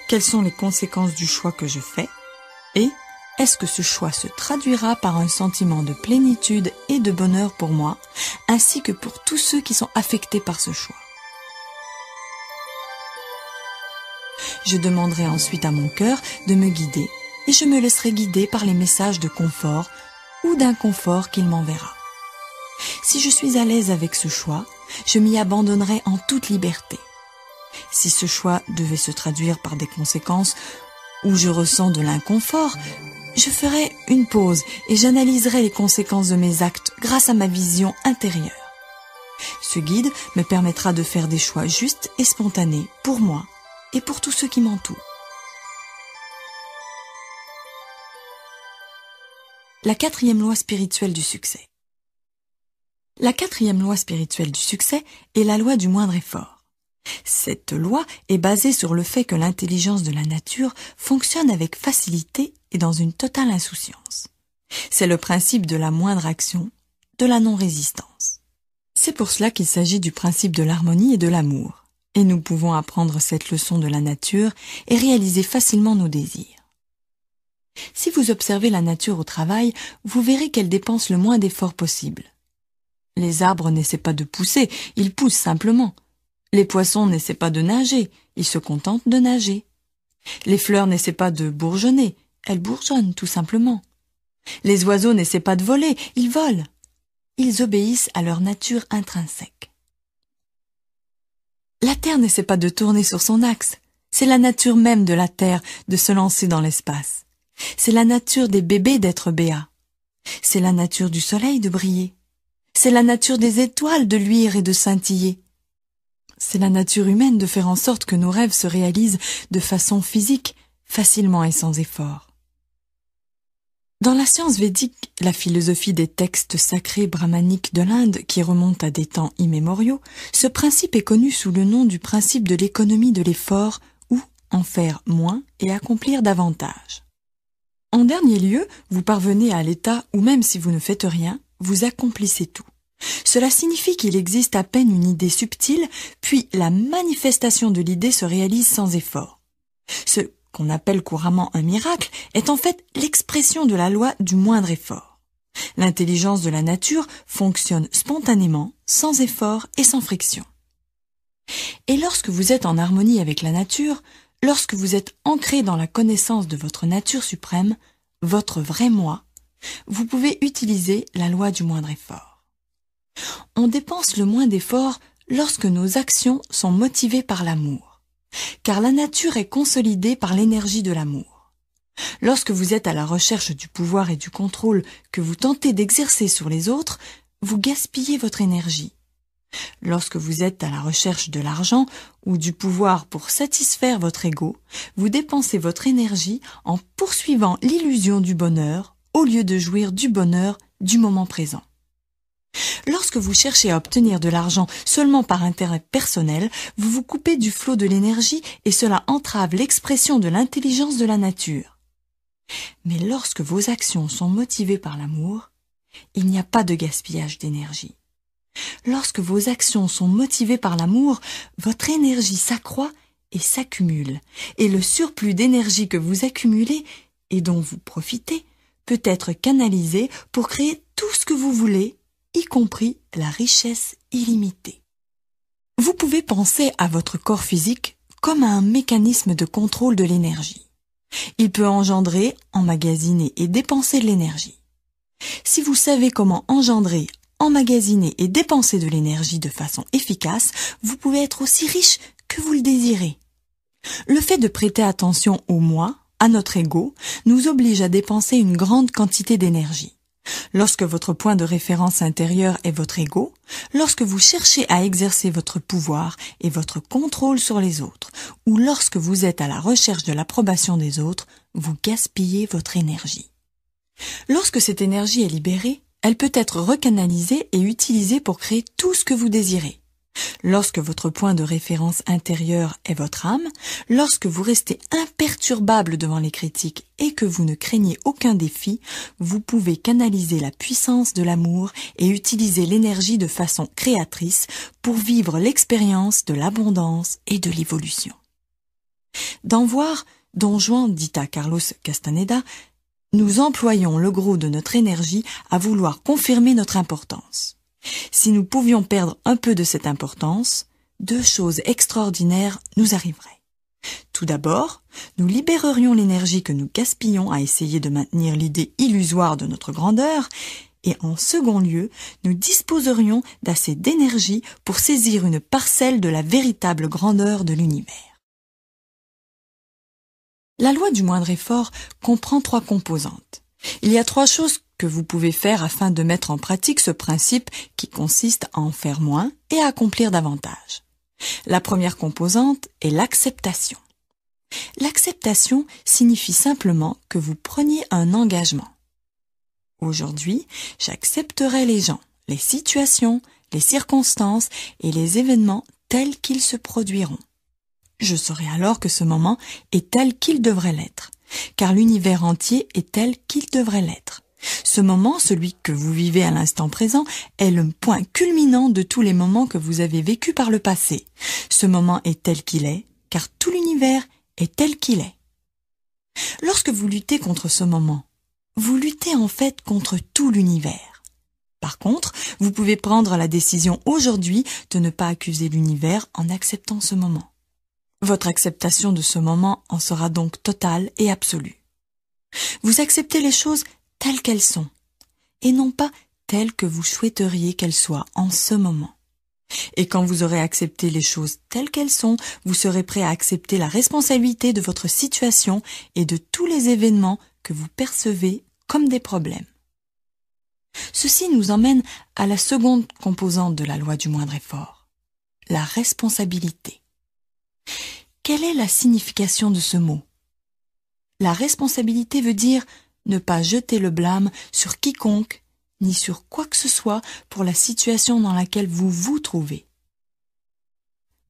Quelles sont les conséquences du choix que je fais Et est-ce que ce choix se traduira par un sentiment de plénitude et de bonheur pour moi, ainsi que pour tous ceux qui sont affectés par ce choix Je demanderai ensuite à mon cœur de me guider et je me laisserai guider par les messages de confort ou d'inconfort qu'il m'enverra. Si je suis à l'aise avec ce choix, je m'y abandonnerai en toute liberté. Si ce choix devait se traduire par des conséquences où je ressens de l'inconfort, je ferai une pause et j'analyserai les conséquences de mes actes grâce à ma vision intérieure. Ce guide me permettra de faire des choix justes et spontanés pour moi et pour tous ceux qui m'entourent. La quatrième loi spirituelle du succès. La quatrième loi spirituelle du succès est la loi du moindre effort. Cette loi est basée sur le fait que l'intelligence de la nature fonctionne avec facilité et dans une totale insouciance. C'est le principe de la moindre action, de la non-résistance. C'est pour cela qu'il s'agit du principe de l'harmonie et de l'amour, et nous pouvons apprendre cette leçon de la nature et réaliser facilement nos désirs. Si vous observez la nature au travail, vous verrez qu'elle dépense le moins d'efforts possible les arbres n'essaient pas de pousser, ils poussent simplement. Les poissons n'essaient pas de nager, ils se contentent de nager. Les fleurs n'essaient pas de bourgeonner, elles bourgeonnent tout simplement. Les oiseaux n'essaient pas de voler, ils volent. Ils obéissent à leur nature intrinsèque. La Terre n'essaie pas de tourner sur son axe. C'est la nature même de la Terre de se lancer dans l'espace. C'est la nature des bébés d'être béats. C'est la nature du soleil de briller. C'est la nature des étoiles de luire et de scintiller. C'est la nature humaine de faire en sorte que nos rêves se réalisent de façon physique, facilement et sans effort. Dans la science védique, la philosophie des textes sacrés brahmaniques de l'Inde, qui remonte à des temps immémoriaux, ce principe est connu sous le nom du principe de l'économie de l'effort ou en faire moins et accomplir davantage. En dernier lieu, vous parvenez à l'état où même si vous ne faites rien, vous accomplissez tout. Cela signifie qu'il existe à peine une idée subtile, puis la manifestation de l'idée se réalise sans effort. Ce qu'on appelle couramment un miracle est en fait l'expression de la loi du moindre effort. L'intelligence de la nature fonctionne spontanément, sans effort et sans friction. Et lorsque vous êtes en harmonie avec la nature, lorsque vous êtes ancré dans la connaissance de votre nature suprême, votre vrai moi vous pouvez utiliser la loi du moindre effort. On dépense le moins d'efforts lorsque nos actions sont motivées par l'amour, car la nature est consolidée par l'énergie de l'amour. Lorsque vous êtes à la recherche du pouvoir et du contrôle que vous tentez d'exercer sur les autres, vous gaspillez votre énergie. Lorsque vous êtes à la recherche de l'argent ou du pouvoir pour satisfaire votre ego, vous dépensez votre énergie en poursuivant l'illusion du bonheur au lieu de jouir du bonheur du moment présent. Lorsque vous cherchez à obtenir de l'argent seulement par intérêt personnel, vous vous coupez du flot de l'énergie et cela entrave l'expression de l'intelligence de la nature. Mais lorsque vos actions sont motivées par l'amour, il n'y a pas de gaspillage d'énergie. Lorsque vos actions sont motivées par l'amour, votre énergie s'accroît et s'accumule, et le surplus d'énergie que vous accumulez et dont vous profitez peut être canalisé pour créer tout ce que vous voulez, y compris la richesse illimitée. Vous pouvez penser à votre corps physique comme à un mécanisme de contrôle de l'énergie. Il peut engendrer, emmagasiner et dépenser de l'énergie. Si vous savez comment engendrer, emmagasiner et dépenser de l'énergie de façon efficace, vous pouvez être aussi riche que vous le désirez. Le fait de prêter attention au moi à notre ego, nous oblige à dépenser une grande quantité d'énergie. Lorsque votre point de référence intérieur est votre ego, lorsque vous cherchez à exercer votre pouvoir et votre contrôle sur les autres, ou lorsque vous êtes à la recherche de l'approbation des autres, vous gaspillez votre énergie. Lorsque cette énergie est libérée, elle peut être recanalisée et utilisée pour créer tout ce que vous désirez. Lorsque votre point de référence intérieur est votre âme, lorsque vous restez imperturbable devant les critiques et que vous ne craignez aucun défi, vous pouvez canaliser la puissance de l'amour et utiliser l'énergie de façon créatrice pour vivre l'expérience de l'abondance et de l'évolution. D'en voir Don Juan dit à Carlos Castaneda, nous employons le gros de notre énergie à vouloir confirmer notre importance. Si nous pouvions perdre un peu de cette importance, deux choses extraordinaires nous arriveraient. Tout d'abord, nous libérerions l'énergie que nous gaspillons à essayer de maintenir l'idée illusoire de notre grandeur, et en second lieu, nous disposerions d'assez d'énergie pour saisir une parcelle de la véritable grandeur de l'univers. La loi du moindre effort comprend trois composantes. Il y a trois choses que vous pouvez faire afin de mettre en pratique ce principe qui consiste à en faire moins et à accomplir davantage. La première composante est l'acceptation. L'acceptation signifie simplement que vous preniez un engagement. Aujourd'hui, j'accepterai les gens, les situations, les circonstances et les événements tels qu'ils se produiront. Je saurai alors que ce moment est tel qu'il devrait l'être, car l'univers entier est tel qu'il devrait l'être. Ce moment, celui que vous vivez à l'instant présent, est le point culminant de tous les moments que vous avez vécus par le passé. Ce moment est tel qu'il est, car tout l'univers est tel qu'il est. Lorsque vous luttez contre ce moment, vous luttez en fait contre tout l'univers. Par contre, vous pouvez prendre la décision aujourd'hui de ne pas accuser l'univers en acceptant ce moment. Votre acceptation de ce moment en sera donc totale et absolue. Vous acceptez les choses telles qu'elles sont, et non pas telles que vous souhaiteriez qu'elles soient en ce moment. Et quand vous aurez accepté les choses telles qu'elles sont, vous serez prêt à accepter la responsabilité de votre situation et de tous les événements que vous percevez comme des problèmes. Ceci nous emmène à la seconde composante de la loi du moindre effort, la responsabilité. Quelle est la signification de ce mot La responsabilité veut dire ne pas jeter le blâme sur quiconque, ni sur quoi que ce soit pour la situation dans laquelle vous vous trouvez.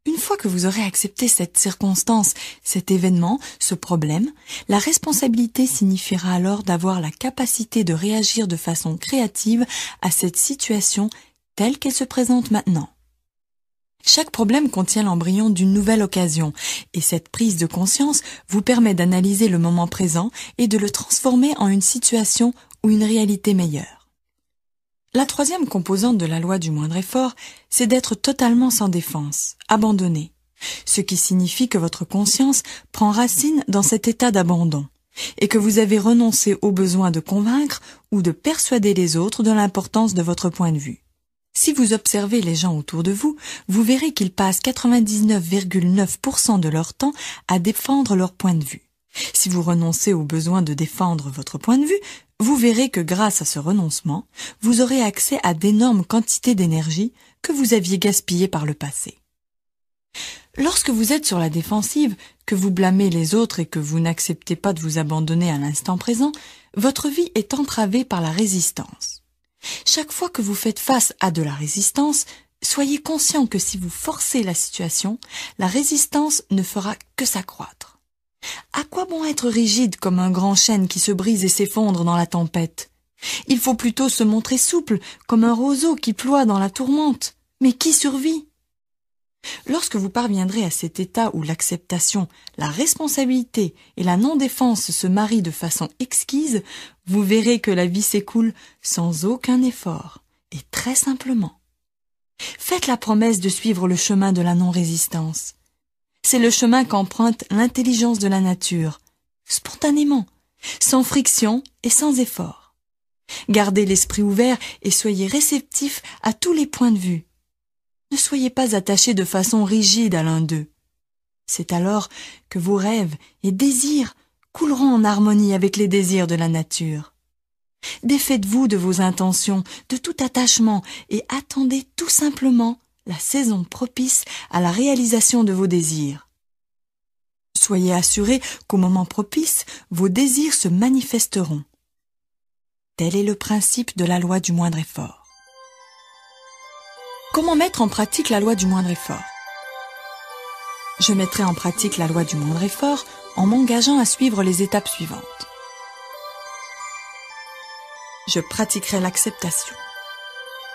Une fois que vous aurez accepté cette circonstance, cet événement, ce problème, la responsabilité signifiera alors d'avoir la capacité de réagir de façon créative à cette situation telle qu'elle se présente maintenant. Chaque problème contient l'embryon d'une nouvelle occasion, et cette prise de conscience vous permet d'analyser le moment présent et de le transformer en une situation ou une réalité meilleure. La troisième composante de la loi du moindre effort, c'est d'être totalement sans défense, abandonné, ce qui signifie que votre conscience prend racine dans cet état d'abandon et que vous avez renoncé au besoin de convaincre ou de persuader les autres de l'importance de votre point de vue. Si vous observez les gens autour de vous, vous verrez qu'ils passent 99,9% de leur temps à défendre leur point de vue. Si vous renoncez au besoin de défendre votre point de vue, vous verrez que grâce à ce renoncement, vous aurez accès à d'énormes quantités d'énergie que vous aviez gaspillées par le passé. Lorsque vous êtes sur la défensive, que vous blâmez les autres et que vous n'acceptez pas de vous abandonner à l'instant présent, votre vie est entravée par la résistance. Chaque fois que vous faites face à de la résistance, soyez conscient que si vous forcez la situation, la résistance ne fera que s'accroître. À quoi bon être rigide comme un grand chêne qui se brise et s'effondre dans la tempête? Il faut plutôt se montrer souple, comme un roseau qui ploie dans la tourmente. Mais qui survit? Lorsque vous parviendrez à cet état où l'acceptation, la responsabilité et la non-défense se marient de façon exquise, vous verrez que la vie s'écoule sans aucun effort et très simplement. Faites la promesse de suivre le chemin de la non-résistance. C'est le chemin qu'emprunte l'intelligence de la nature, spontanément, sans friction et sans effort. Gardez l'esprit ouvert et soyez réceptif à tous les points de vue, ne soyez pas attachés de façon rigide à l'un d'eux. C'est alors que vos rêves et désirs couleront en harmonie avec les désirs de la nature. Défaites-vous de vos intentions, de tout attachement, et attendez tout simplement la saison propice à la réalisation de vos désirs. Soyez assurés qu'au moment propice, vos désirs se manifesteront. Tel est le principe de la loi du moindre effort. Comment mettre en pratique la loi du moindre effort Je mettrai en pratique la loi du moindre effort en m'engageant à suivre les étapes suivantes. Je pratiquerai l'acceptation.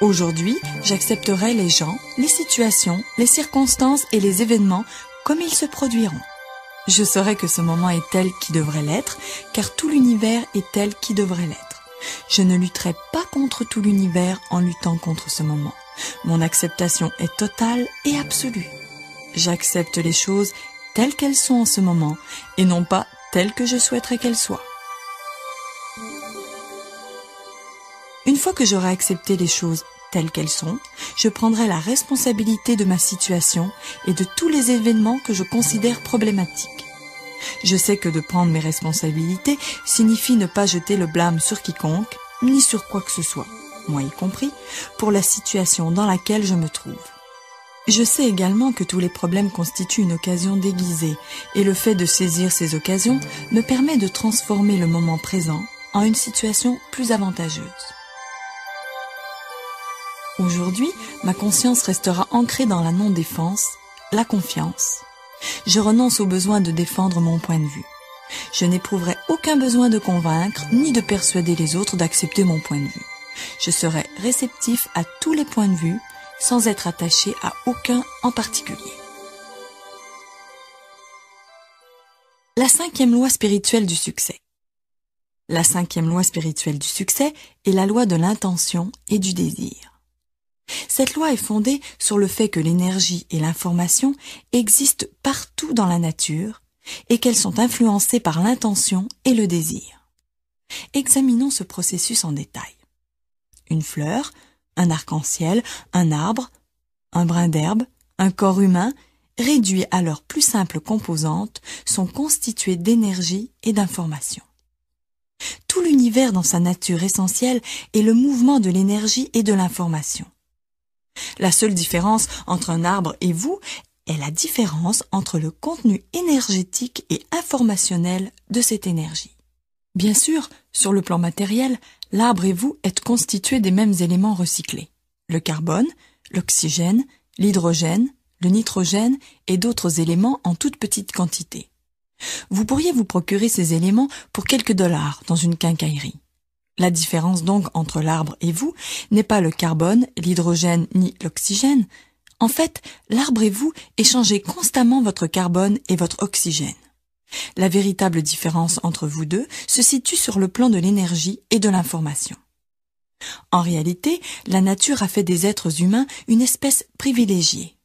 Aujourd'hui, j'accepterai les gens, les situations, les circonstances et les événements comme ils se produiront. Je saurai que ce moment est tel qui devrait l'être, car tout l'univers est tel qui devrait l'être. Je ne lutterai pas contre tout l'univers en luttant contre ce moment. Mon acceptation est totale et absolue. J'accepte les choses telles qu'elles sont en ce moment et non pas telles que je souhaiterais qu'elles soient. Une fois que j'aurai accepté les choses telles qu'elles sont, je prendrai la responsabilité de ma situation et de tous les événements que je considère problématiques. Je sais que de prendre mes responsabilités signifie ne pas jeter le blâme sur quiconque, ni sur quoi que ce soit moi y compris, pour la situation dans laquelle je me trouve. Je sais également que tous les problèmes constituent une occasion déguisée, et le fait de saisir ces occasions me permet de transformer le moment présent en une situation plus avantageuse. Aujourd'hui, ma conscience restera ancrée dans la non-défense, la confiance. Je renonce au besoin de défendre mon point de vue. Je n'éprouverai aucun besoin de convaincre ni de persuader les autres d'accepter mon point de vue. Je serai réceptif à tous les points de vue sans être attaché à aucun en particulier. La cinquième loi spirituelle du succès. La cinquième loi spirituelle du succès est la loi de l'intention et du désir. Cette loi est fondée sur le fait que l'énergie et l'information existent partout dans la nature et qu'elles sont influencées par l'intention et le désir. Examinons ce processus en détail une fleur, un arc-en-ciel, un arbre, un brin d'herbe, un corps humain, réduits à leurs plus simples composantes, sont constitués d'énergie et d'information. Tout l'univers dans sa nature essentielle est le mouvement de l'énergie et de l'information. La seule différence entre un arbre et vous est la différence entre le contenu énergétique et informationnel de cette énergie. Bien sûr, sur le plan matériel, l'arbre et vous êtes constitués des mêmes éléments recyclés, le carbone, l'oxygène, l'hydrogène, le nitrogène et d'autres éléments en toute petite quantité. Vous pourriez vous procurer ces éléments pour quelques dollars dans une quincaillerie. La différence donc entre l'arbre et vous n'est pas le carbone, l'hydrogène ni l'oxygène. En fait, l'arbre et vous échangez constamment votre carbone et votre oxygène. La véritable différence entre vous deux se situe sur le plan de l'énergie et de l'information. En réalité, la nature a fait des êtres humains une espèce privilégiée.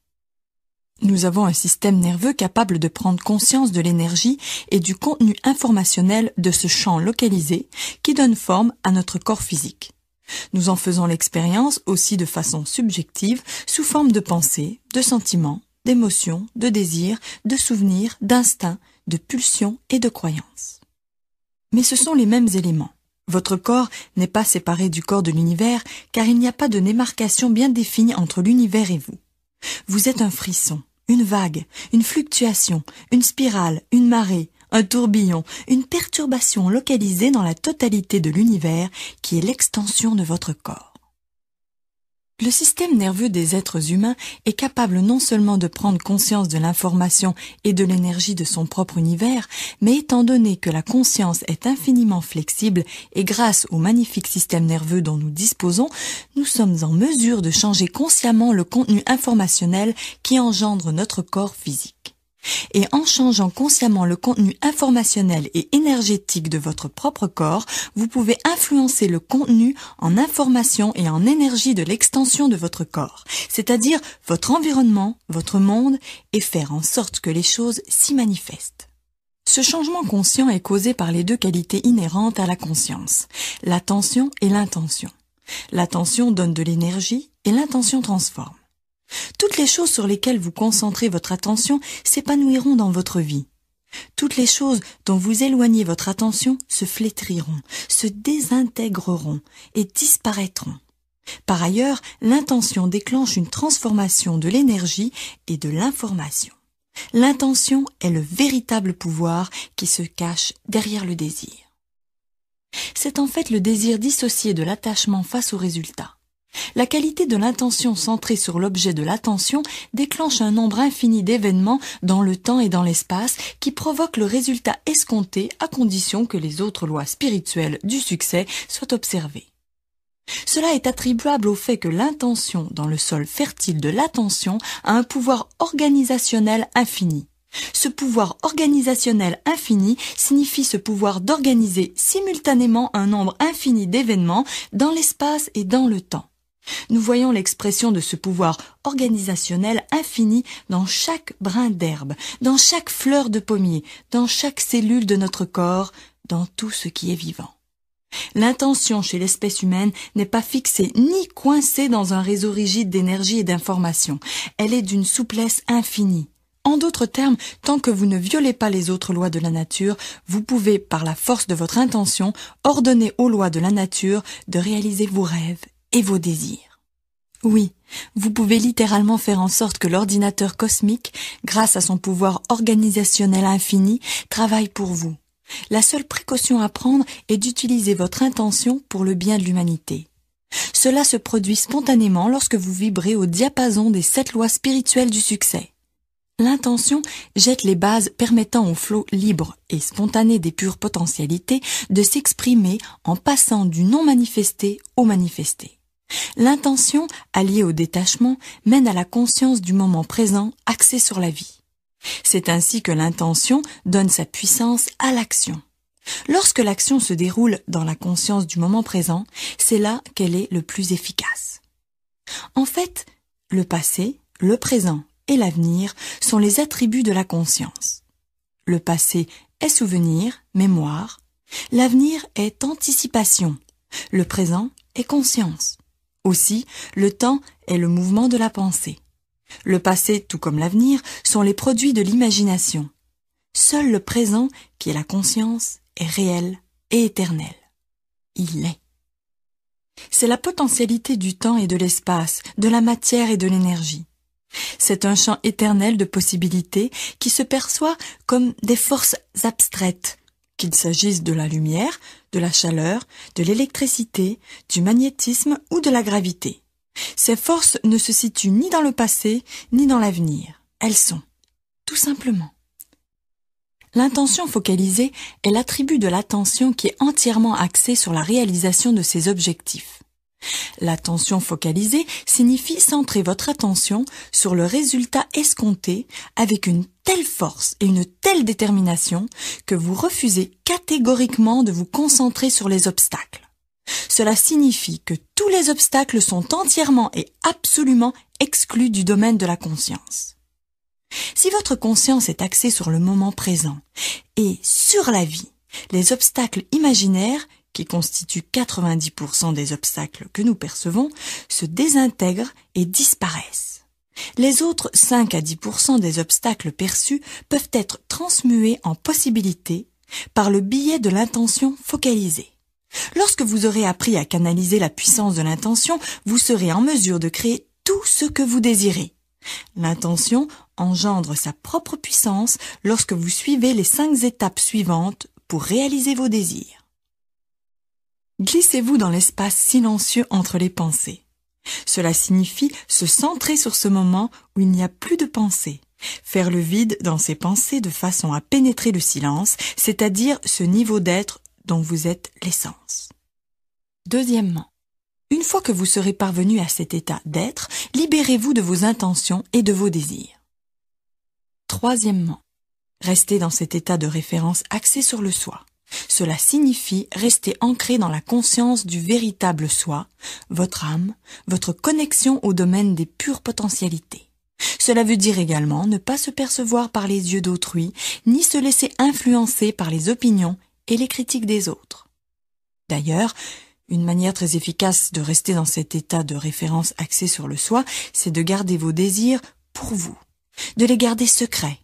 Nous avons un système nerveux capable de prendre conscience de l'énergie et du contenu informationnel de ce champ localisé qui donne forme à notre corps physique. Nous en faisons l'expérience aussi de façon subjective sous forme de pensées, de sentiments, d'émotions, de désirs, de souvenirs, d'instincts, de pulsions et de croyances. Mais ce sont les mêmes éléments. Votre corps n'est pas séparé du corps de l'univers car il n'y a pas de démarcation bien définie entre l'univers et vous. Vous êtes un frisson, une vague, une fluctuation, une spirale, une marée, un tourbillon, une perturbation localisée dans la totalité de l'univers qui est l'extension de votre corps. Le système nerveux des êtres humains est capable non seulement de prendre conscience de l'information et de l'énergie de son propre univers, mais étant donné que la conscience est infiniment flexible et grâce au magnifique système nerveux dont nous disposons, nous sommes en mesure de changer consciemment le contenu informationnel qui engendre notre corps physique et en changeant consciemment le contenu informationnel et énergétique de votre propre corps, vous pouvez influencer le contenu en information et en énergie de l'extension de votre corps, c'est-à-dire votre environnement, votre monde, et faire en sorte que les choses s'y manifestent. Ce changement conscient est causé par les deux qualités inhérentes à la conscience, l'attention et l'intention. L'attention donne de l'énergie et l'intention transforme. Toutes les choses sur lesquelles vous concentrez votre attention s'épanouiront dans votre vie. Toutes les choses dont vous éloignez votre attention se flétriront, se désintégreront et disparaîtront. Par ailleurs, l'intention déclenche une transformation de l'énergie et de l'information. L'intention est le véritable pouvoir qui se cache derrière le désir. C'est en fait le désir dissocié de l'attachement face au résultat. La qualité de l'intention centrée sur l'objet de l'attention déclenche un nombre infini d'événements dans le temps et dans l'espace qui provoquent le résultat escompté à condition que les autres lois spirituelles du succès soient observées. Cela est attribuable au fait que l'intention dans le sol fertile de l'attention a un pouvoir organisationnel infini. Ce pouvoir organisationnel infini signifie ce pouvoir d'organiser simultanément un nombre infini d'événements dans l'espace et dans le temps. Nous voyons l'expression de ce pouvoir organisationnel infini dans chaque brin d'herbe, dans chaque fleur de pommier, dans chaque cellule de notre corps, dans tout ce qui est vivant. L'intention chez l'espèce humaine n'est pas fixée ni coincée dans un réseau rigide d'énergie et d'information. Elle est d'une souplesse infinie. En d'autres termes, tant que vous ne violez pas les autres lois de la nature, vous pouvez, par la force de votre intention, ordonner aux lois de la nature de réaliser vos rêves et vos désirs. Oui, vous pouvez littéralement faire en sorte que l'ordinateur cosmique, grâce à son pouvoir organisationnel infini, travaille pour vous. La seule précaution à prendre est d'utiliser votre intention pour le bien de l'humanité. Cela se produit spontanément lorsque vous vibrez au diapason des sept lois spirituelles du succès. L'intention jette les bases permettant au flot libre et spontané des pures potentialités de s'exprimer en passant du non manifesté au manifesté. L'intention, alliée au détachement, mène à la conscience du moment présent axée sur la vie. C'est ainsi que l'intention donne sa puissance à l'action. Lorsque l'action se déroule dans la conscience du moment présent, c'est là qu'elle est le plus efficace. En fait, le passé, le présent et l'avenir sont les attributs de la conscience. Le passé est souvenir, mémoire, l'avenir est anticipation, le présent est conscience. Aussi, le temps est le mouvement de la pensée. Le passé, tout comme l'avenir, sont les produits de l'imagination. Seul le présent, qui est la conscience, est réel et éternel. Il est. C'est la potentialité du temps et de l'espace, de la matière et de l'énergie. C'est un champ éternel de possibilités qui se perçoit comme des forces abstraites, qu'il s'agisse de la lumière, de la chaleur, de l'électricité, du magnétisme ou de la gravité. Ces forces ne se situent ni dans le passé, ni dans l'avenir. Elles sont, tout simplement. L'intention focalisée est l'attribut de l'attention qui est entièrement axée sur la réalisation de ses objectifs. L'attention focalisée signifie centrer votre attention sur le résultat escompté avec une telle force et une telle détermination que vous refusez catégoriquement de vous concentrer sur les obstacles. Cela signifie que tous les obstacles sont entièrement et absolument exclus du domaine de la conscience. Si votre conscience est axée sur le moment présent et sur la vie, les obstacles imaginaires qui constituent 90% des obstacles que nous percevons, se désintègrent et disparaissent. Les autres 5 à 10% des obstacles perçus peuvent être transmués en possibilités par le biais de l'intention focalisée. Lorsque vous aurez appris à canaliser la puissance de l'intention, vous serez en mesure de créer tout ce que vous désirez. L'intention engendre sa propre puissance lorsque vous suivez les cinq étapes suivantes pour réaliser vos désirs. Glissez-vous dans l'espace silencieux entre les pensées. Cela signifie se centrer sur ce moment où il n'y a plus de pensée. Faire le vide dans ces pensées de façon à pénétrer le silence, c'est-à-dire ce niveau d'être dont vous êtes l'essence. Deuxièmement, une fois que vous serez parvenu à cet état d'être, libérez-vous de vos intentions et de vos désirs. Troisièmement, restez dans cet état de référence axé sur le soi. Cela signifie rester ancré dans la conscience du véritable soi, votre âme, votre connexion au domaine des pures potentialités. Cela veut dire également ne pas se percevoir par les yeux d'autrui, ni se laisser influencer par les opinions et les critiques des autres. D'ailleurs, une manière très efficace de rester dans cet état de référence axé sur le soi, c'est de garder vos désirs pour vous, de les garder secrets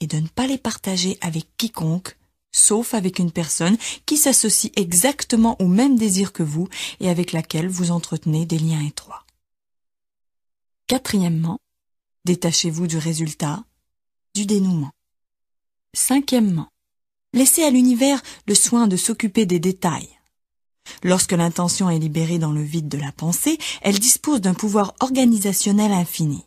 et de ne pas les partager avec quiconque sauf avec une personne qui s'associe exactement au même désir que vous et avec laquelle vous entretenez des liens étroits. Quatrièmement, détachez-vous du résultat, du dénouement. Cinquièmement, laissez à l'univers le soin de s'occuper des détails. Lorsque l'intention est libérée dans le vide de la pensée, elle dispose d'un pouvoir organisationnel infini.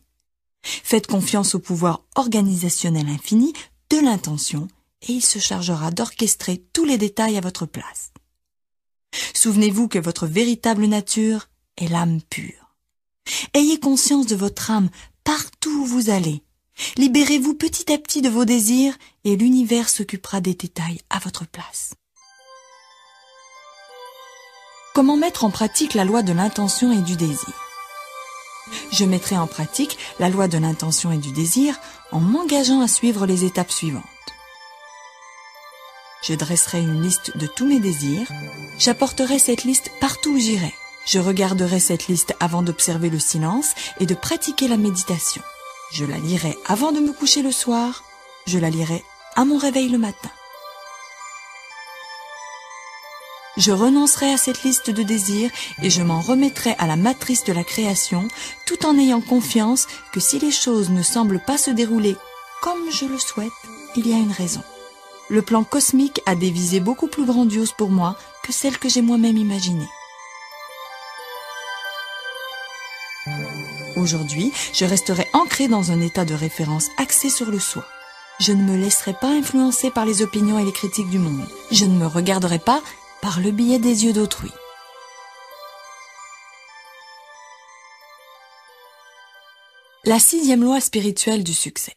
Faites confiance au pouvoir organisationnel infini de l'intention et il se chargera d'orchestrer tous les détails à votre place. Souvenez-vous que votre véritable nature est l'âme pure. Ayez conscience de votre âme partout où vous allez. Libérez-vous petit à petit de vos désirs et l'univers s'occupera des détails à votre place. Comment mettre en pratique la loi de l'intention et du désir Je mettrai en pratique la loi de l'intention et du désir en m'engageant à suivre les étapes suivantes. Je dresserai une liste de tous mes désirs. J'apporterai cette liste partout où j'irai. Je regarderai cette liste avant d'observer le silence et de pratiquer la méditation. Je la lirai avant de me coucher le soir. Je la lirai à mon réveil le matin. Je renoncerai à cette liste de désirs et je m'en remettrai à la matrice de la création tout en ayant confiance que si les choses ne semblent pas se dérouler comme je le souhaite, il y a une raison le plan cosmique a des visées beaucoup plus grandioses pour moi que celles que j'ai moi-même imaginées. Aujourd'hui, je resterai ancré dans un état de référence axé sur le soi. Je ne me laisserai pas influencer par les opinions et les critiques du monde. Je ne me regarderai pas par le billet des yeux d'autrui. La sixième loi spirituelle du succès.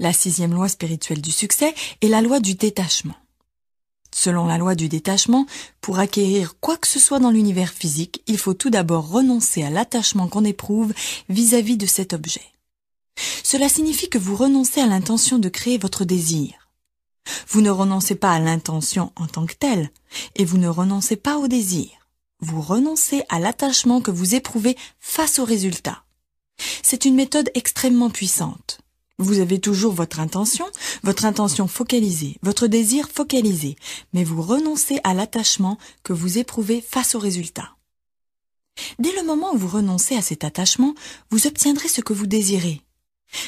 La sixième loi spirituelle du succès est la loi du détachement. Selon la loi du détachement, pour acquérir quoi que ce soit dans l'univers physique, il faut tout d'abord renoncer à l'attachement qu'on éprouve vis-à-vis de cet objet. Cela signifie que vous renoncez à l'intention de créer votre désir. Vous ne renoncez pas à l'intention en tant que telle, et vous ne renoncez pas au désir. Vous renoncez à l'attachement que vous éprouvez face au résultat. C'est une méthode extrêmement puissante. Vous avez toujours votre intention, votre intention focalisée, votre désir focalisé, mais vous renoncez à l'attachement que vous éprouvez face au résultat. Dès le moment où vous renoncez à cet attachement, vous obtiendrez ce que vous désirez.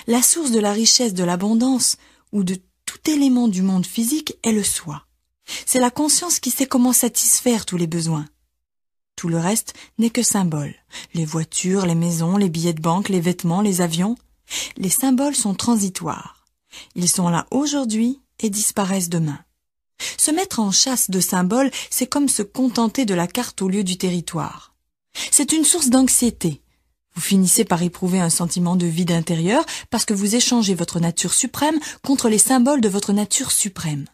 La source de la richesse de l'abondance ou de tout élément du monde physique est le soi. C'est la conscience qui sait comment satisfaire tous les besoins. Tout le reste n'est que symbole. Les voitures, les maisons, les billets de banque, les vêtements, les avions – les symboles sont transitoires. Ils sont là aujourd'hui et disparaissent demain. Se mettre en chasse de symboles, c'est comme se contenter de la carte au lieu du territoire. C'est une source d'anxiété. Vous finissez par éprouver un sentiment de vide intérieur parce que vous échangez votre nature suprême contre les symboles de votre nature suprême.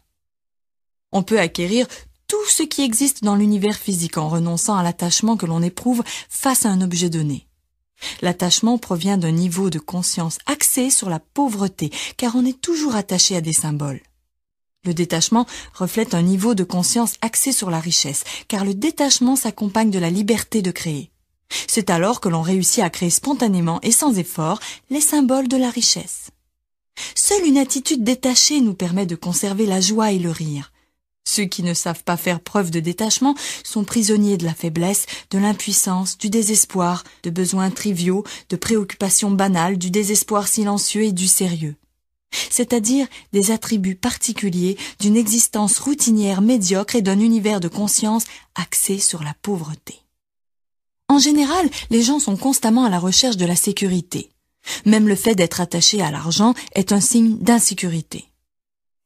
On peut acquérir tout ce qui existe dans l'univers physique en renonçant à l'attachement que l'on éprouve face à un objet donné. L'attachement provient d'un niveau de conscience axé sur la pauvreté, car on est toujours attaché à des symboles. Le détachement reflète un niveau de conscience axé sur la richesse, car le détachement s'accompagne de la liberté de créer. C'est alors que l'on réussit à créer spontanément et sans effort les symboles de la richesse. Seule une attitude détachée nous permet de conserver la joie et le rire. Ceux qui ne savent pas faire preuve de détachement sont prisonniers de la faiblesse, de l'impuissance, du désespoir, de besoins triviaux, de préoccupations banales, du désespoir silencieux et du sérieux. C'est-à-dire des attributs particuliers d'une existence routinière médiocre et d'un univers de conscience axé sur la pauvreté. En général, les gens sont constamment à la recherche de la sécurité. Même le fait d'être attaché à l'argent est un signe d'insécurité.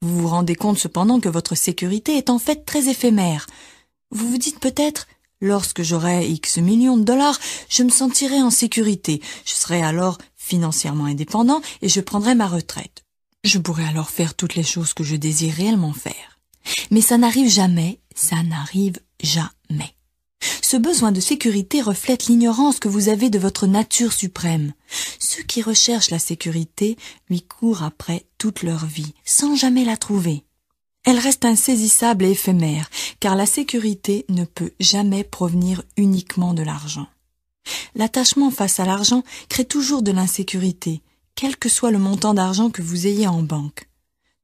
Vous vous rendez compte cependant que votre sécurité est en fait très éphémère. Vous vous dites peut-être Lorsque j'aurai X millions de dollars, je me sentirai en sécurité, je serai alors financièrement indépendant et je prendrai ma retraite. Je pourrai alors faire toutes les choses que je désire réellement faire. Mais ça n'arrive jamais, ça n'arrive jamais. Ce besoin de sécurité reflète l'ignorance que vous avez de votre nature suprême. Ceux qui recherchent la sécurité lui courent après toute leur vie, sans jamais la trouver. Elle reste insaisissable et éphémère, car la sécurité ne peut jamais provenir uniquement de l'argent. L'attachement face à l'argent crée toujours de l'insécurité, quel que soit le montant d'argent que vous ayez en banque.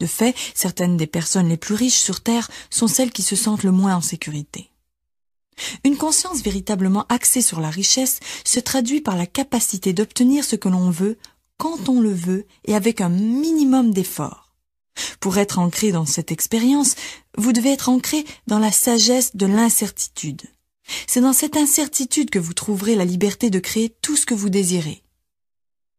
De fait, certaines des personnes les plus riches sur Terre sont celles qui se sentent le moins en sécurité. Une conscience véritablement axée sur la richesse se traduit par la capacité d'obtenir ce que l'on veut, quand on le veut et avec un minimum d'effort. Pour être ancré dans cette expérience, vous devez être ancré dans la sagesse de l'incertitude. C'est dans cette incertitude que vous trouverez la liberté de créer tout ce que vous désirez.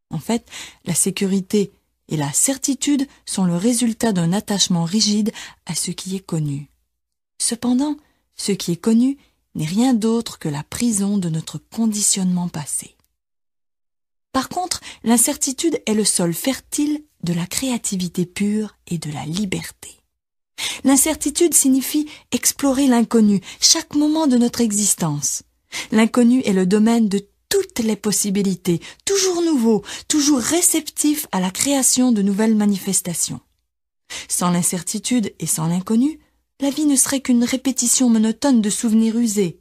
En fait, la sécurité et la certitude sont le résultat d'un attachement rigide à ce qui est connu. Cependant, ce qui est connu n'est rien d'autre que la prison de notre conditionnement passé. Par contre, l'incertitude est le sol fertile de la créativité pure et de la liberté. L'incertitude signifie explorer l'inconnu chaque moment de notre existence. L'inconnu est le domaine de toutes les possibilités, toujours nouveau, toujours réceptif à la création de nouvelles manifestations. Sans l'incertitude et sans l'inconnu, la vie ne serait qu'une répétition monotone de souvenirs usés.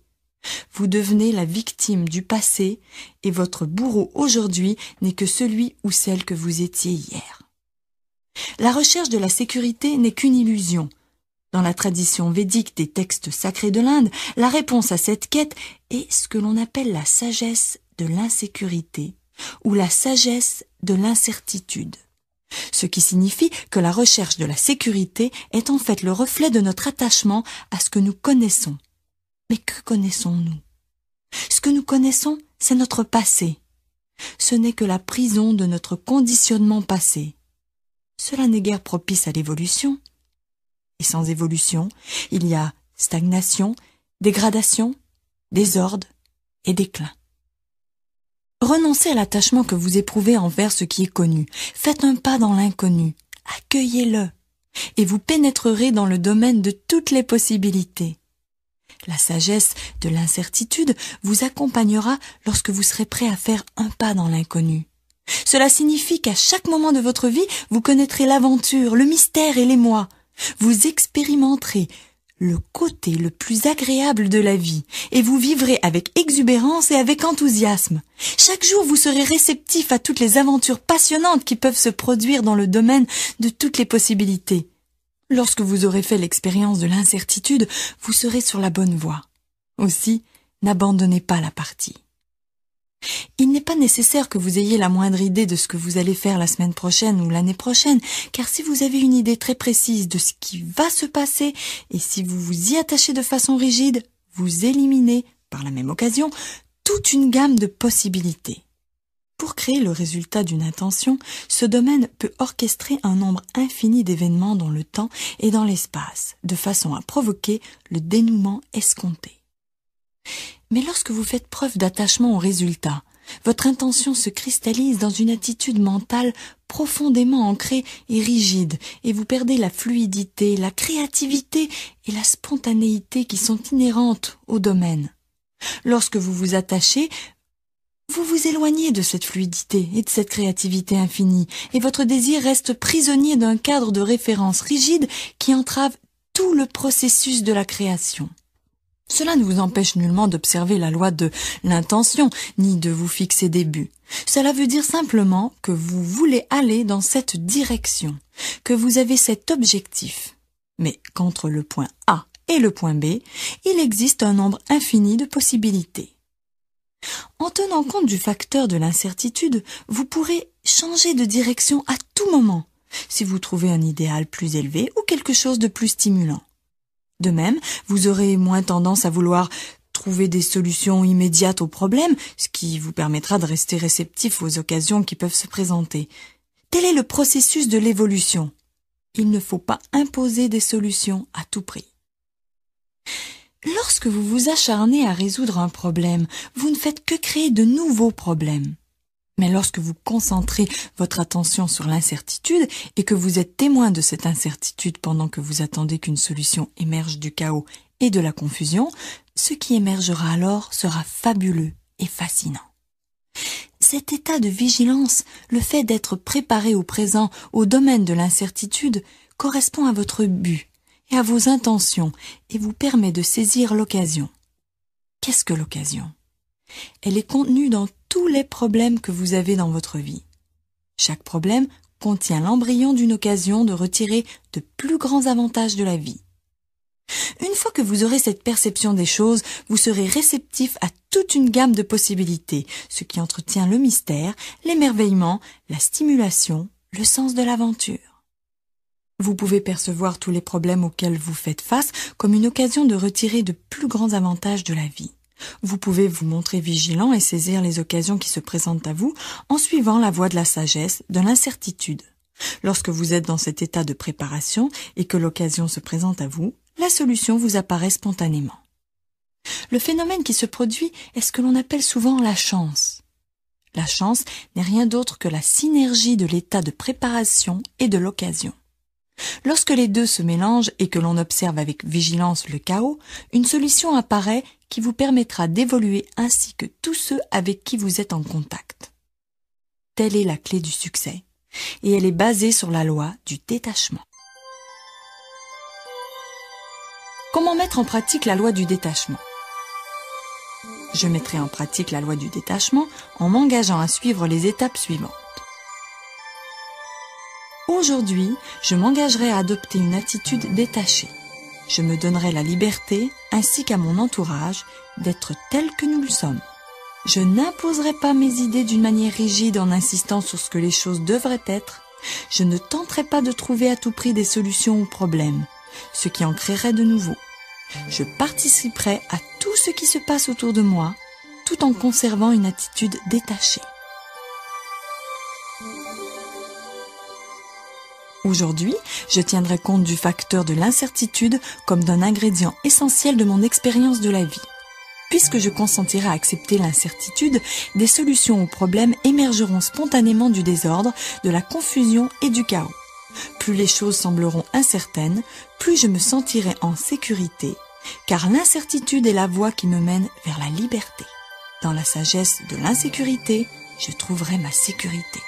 Vous devenez la victime du passé et votre bourreau aujourd'hui n'est que celui ou celle que vous étiez hier. La recherche de la sécurité n'est qu'une illusion. Dans la tradition védique des textes sacrés de l'Inde, la réponse à cette quête est ce que l'on appelle la sagesse de l'insécurité ou la sagesse de l'incertitude ce qui signifie que la recherche de la sécurité est en fait le reflet de notre attachement à ce que nous connaissons. Mais que connaissons-nous Ce que nous connaissons, c'est notre passé. Ce n'est que la prison de notre conditionnement passé. Cela n'est guère propice à l'évolution. Et sans évolution, il y a stagnation, dégradation, désordre et déclin. Renoncez à l'attachement que vous éprouvez envers ce qui est connu. Faites un pas dans l'inconnu. Accueillez-le. Et vous pénétrerez dans le domaine de toutes les possibilités. La sagesse de l'incertitude vous accompagnera lorsque vous serez prêt à faire un pas dans l'inconnu. Cela signifie qu'à chaque moment de votre vie, vous connaîtrez l'aventure, le mystère et l'émoi. Vous expérimenterez le côté le plus agréable de la vie, et vous vivrez avec exubérance et avec enthousiasme. Chaque jour vous serez réceptif à toutes les aventures passionnantes qui peuvent se produire dans le domaine de toutes les possibilités. Lorsque vous aurez fait l'expérience de l'incertitude, vous serez sur la bonne voie. Aussi, n'abandonnez pas la partie. Il n'est pas nécessaire que vous ayez la moindre idée de ce que vous allez faire la semaine prochaine ou l'année prochaine, car si vous avez une idée très précise de ce qui va se passer, et si vous vous y attachez de façon rigide, vous éliminez, par la même occasion, toute une gamme de possibilités. Pour créer le résultat d'une intention, ce domaine peut orchestrer un nombre infini d'événements dans le temps et dans l'espace, de façon à provoquer le dénouement escompté. Mais lorsque vous faites preuve d'attachement au résultat, votre intention se cristallise dans une attitude mentale profondément ancrée et rigide, et vous perdez la fluidité, la créativité et la spontanéité qui sont inhérentes au domaine. Lorsque vous vous attachez, vous vous éloignez de cette fluidité et de cette créativité infinie, et votre désir reste prisonnier d'un cadre de référence rigide qui entrave tout le processus de la création. Cela ne vous empêche nullement d'observer la loi de l'intention, ni de vous fixer des buts. Cela veut dire simplement que vous voulez aller dans cette direction, que vous avez cet objectif. Mais qu'entre le point A et le point B, il existe un nombre infini de possibilités. En tenant compte du facteur de l'incertitude, vous pourrez changer de direction à tout moment, si vous trouvez un idéal plus élevé ou quelque chose de plus stimulant. De même, vous aurez moins tendance à vouloir trouver des solutions immédiates aux problèmes, ce qui vous permettra de rester réceptif aux occasions qui peuvent se présenter. Tel est le processus de l'évolution. Il ne faut pas imposer des solutions à tout prix. Lorsque vous vous acharnez à résoudre un problème, vous ne faites que créer de nouveaux problèmes. Mais lorsque vous concentrez votre attention sur l'incertitude et que vous êtes témoin de cette incertitude pendant que vous attendez qu'une solution émerge du chaos et de la confusion, ce qui émergera alors sera fabuleux et fascinant. Cet état de vigilance, le fait d'être préparé au présent, au domaine de l'incertitude, correspond à votre but et à vos intentions et vous permet de saisir l'occasion. Qu'est-ce que l'occasion elle est contenue dans tous les problèmes que vous avez dans votre vie. Chaque problème contient l'embryon d'une occasion de retirer de plus grands avantages de la vie. Une fois que vous aurez cette perception des choses, vous serez réceptif à toute une gamme de possibilités, ce qui entretient le mystère, l'émerveillement, la stimulation, le sens de l'aventure. Vous pouvez percevoir tous les problèmes auxquels vous faites face comme une occasion de retirer de plus grands avantages de la vie. Vous pouvez vous montrer vigilant et saisir les occasions qui se présentent à vous en suivant la voie de la sagesse, de l'incertitude. Lorsque vous êtes dans cet état de préparation et que l'occasion se présente à vous, la solution vous apparaît spontanément. Le phénomène qui se produit est ce que l'on appelle souvent la chance. La chance n'est rien d'autre que la synergie de l'état de préparation et de l'occasion. Lorsque les deux se mélangent et que l'on observe avec vigilance le chaos, une solution apparaît qui vous permettra d'évoluer ainsi que tous ceux avec qui vous êtes en contact. Telle est la clé du succès, et elle est basée sur la loi du détachement. Comment mettre en pratique la loi du détachement Je mettrai en pratique la loi du détachement en m'engageant à suivre les étapes suivantes. Aujourd'hui, je m'engagerai à adopter une attitude détachée je me donnerai la liberté, ainsi qu'à mon entourage, d'être tel que nous le sommes. Je n'imposerai pas mes idées d'une manière rigide en insistant sur ce que les choses devraient être. Je ne tenterai pas de trouver à tout prix des solutions aux problèmes, ce qui en créerait de nouveaux. Je participerai à tout ce qui se passe autour de moi, tout en conservant une attitude détachée. Aujourd'hui, je tiendrai compte du facteur de l'incertitude comme d'un ingrédient essentiel de mon expérience de la vie. Puisque je consentirai à accepter l'incertitude, des solutions aux problèmes émergeront spontanément du désordre, de la confusion et du chaos. Plus les choses sembleront incertaines, plus je me sentirai en sécurité, car l'incertitude est la voie qui me mène vers la liberté. Dans la sagesse de l'insécurité, je trouverai ma sécurité.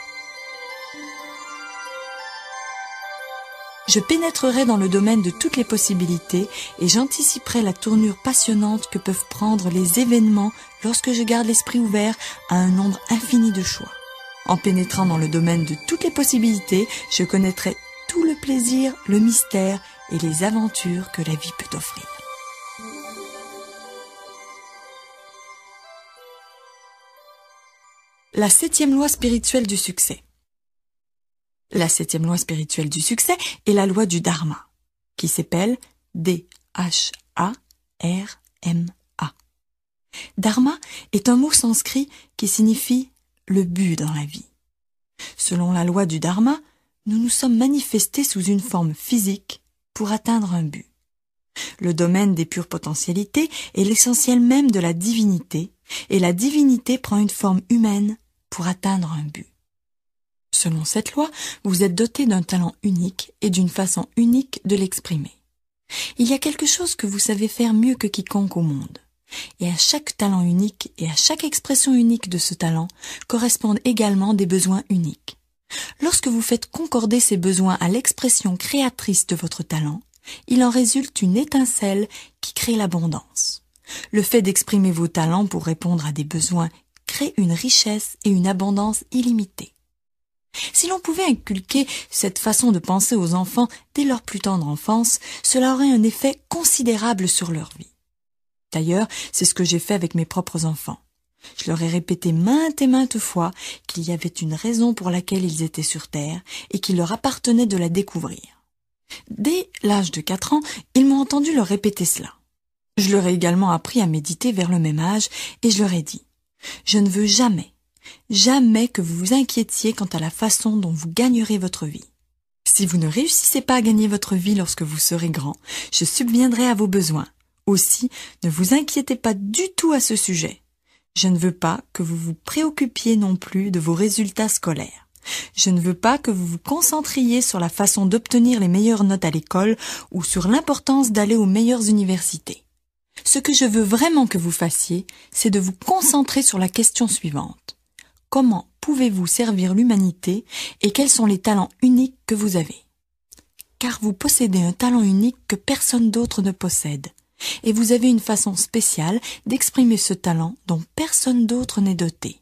je pénétrerai dans le domaine de toutes les possibilités et j'anticiperai la tournure passionnante que peuvent prendre les événements lorsque je garde l'esprit ouvert à un nombre infini de choix. En pénétrant dans le domaine de toutes les possibilités, je connaîtrai tout le plaisir, le mystère et les aventures que la vie peut offrir. La septième loi spirituelle du succès la septième loi spirituelle du succès est la loi du Dharma, qui s'appelle D-H-A-R-M-A. Dharma est un mot sanskrit qui signifie le but dans la vie. Selon la loi du Dharma, nous nous sommes manifestés sous une forme physique pour atteindre un but. Le domaine des pures potentialités est l'essentiel même de la divinité, et la divinité prend une forme humaine pour atteindre un but. Selon cette loi, vous êtes doté d'un talent unique et d'une façon unique de l'exprimer. Il y a quelque chose que vous savez faire mieux que quiconque au monde. Et à chaque talent unique et à chaque expression unique de ce talent correspondent également des besoins uniques. Lorsque vous faites concorder ces besoins à l'expression créatrice de votre talent, il en résulte une étincelle qui crée l'abondance. Le fait d'exprimer vos talents pour répondre à des besoins crée une richesse et une abondance illimitées. Si l'on pouvait inculquer cette façon de penser aux enfants dès leur plus tendre enfance, cela aurait un effet considérable sur leur vie. D'ailleurs, c'est ce que j'ai fait avec mes propres enfants. Je leur ai répété maintes et maintes fois qu'il y avait une raison pour laquelle ils étaient sur Terre et qu'il leur appartenait de la découvrir. Dès l'âge de quatre ans, ils m'ont entendu leur répéter cela. Je leur ai également appris à méditer vers le même âge et je leur ai dit Je ne veux jamais Jamais que vous vous inquiétiez quant à la façon dont vous gagnerez votre vie. Si vous ne réussissez pas à gagner votre vie lorsque vous serez grand, je subviendrai à vos besoins. Aussi, ne vous inquiétez pas du tout à ce sujet. Je ne veux pas que vous vous préoccupiez non plus de vos résultats scolaires. Je ne veux pas que vous vous concentriez sur la façon d'obtenir les meilleures notes à l'école ou sur l'importance d'aller aux meilleures universités. Ce que je veux vraiment que vous fassiez, c'est de vous concentrer sur la question suivante comment pouvez-vous servir l'humanité et quels sont les talents uniques que vous avez Car vous possédez un talent unique que personne d'autre ne possède, et vous avez une façon spéciale d'exprimer ce talent dont personne d'autre n'est doté.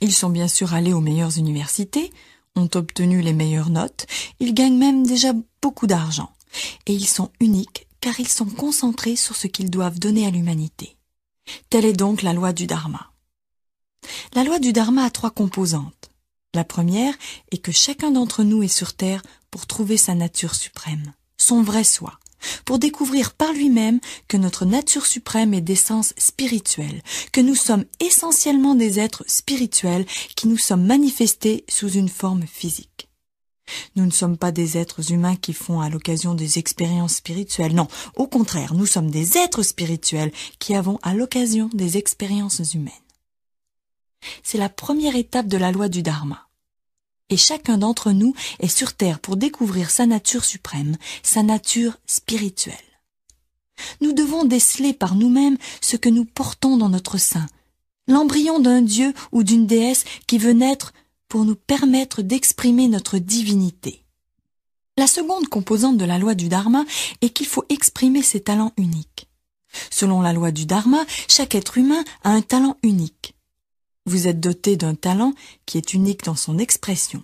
Ils sont bien sûr allés aux meilleures universités, ont obtenu les meilleures notes, ils gagnent même déjà beaucoup d'argent, et ils sont uniques car ils sont concentrés sur ce qu'ils doivent donner à l'humanité. Telle est donc la loi du Dharma. La loi du Dharma a trois composantes. La première est que chacun d'entre nous est sur Terre pour trouver sa nature suprême, son vrai soi, pour découvrir par lui-même que notre nature suprême est d'essence spirituelle, que nous sommes essentiellement des êtres spirituels qui nous sommes manifestés sous une forme physique. Nous ne sommes pas des êtres humains qui font à l'occasion des expériences spirituelles, non, au contraire, nous sommes des êtres spirituels qui avons à l'occasion des expériences humaines. C'est la première étape de la loi du Dharma. Et chacun d'entre nous est sur Terre pour découvrir sa nature suprême, sa nature spirituelle. Nous devons déceler par nous-mêmes ce que nous portons dans notre sein, l'embryon d'un dieu ou d'une déesse qui veut naître pour nous permettre d'exprimer notre divinité. La seconde composante de la loi du Dharma est qu'il faut exprimer ses talents uniques. Selon la loi du Dharma, chaque être humain a un talent unique. Vous êtes doté d'un talent qui est unique dans son expression,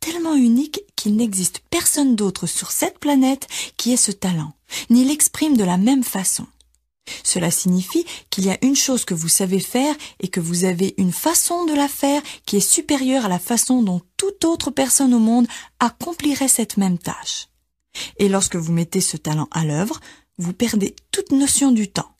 tellement unique qu'il n'existe personne d'autre sur cette planète qui ait ce talent, ni l'exprime de la même façon. Cela signifie qu'il y a une chose que vous savez faire et que vous avez une façon de la faire qui est supérieure à la façon dont toute autre personne au monde accomplirait cette même tâche. Et lorsque vous mettez ce talent à l'œuvre, vous perdez toute notion du temps.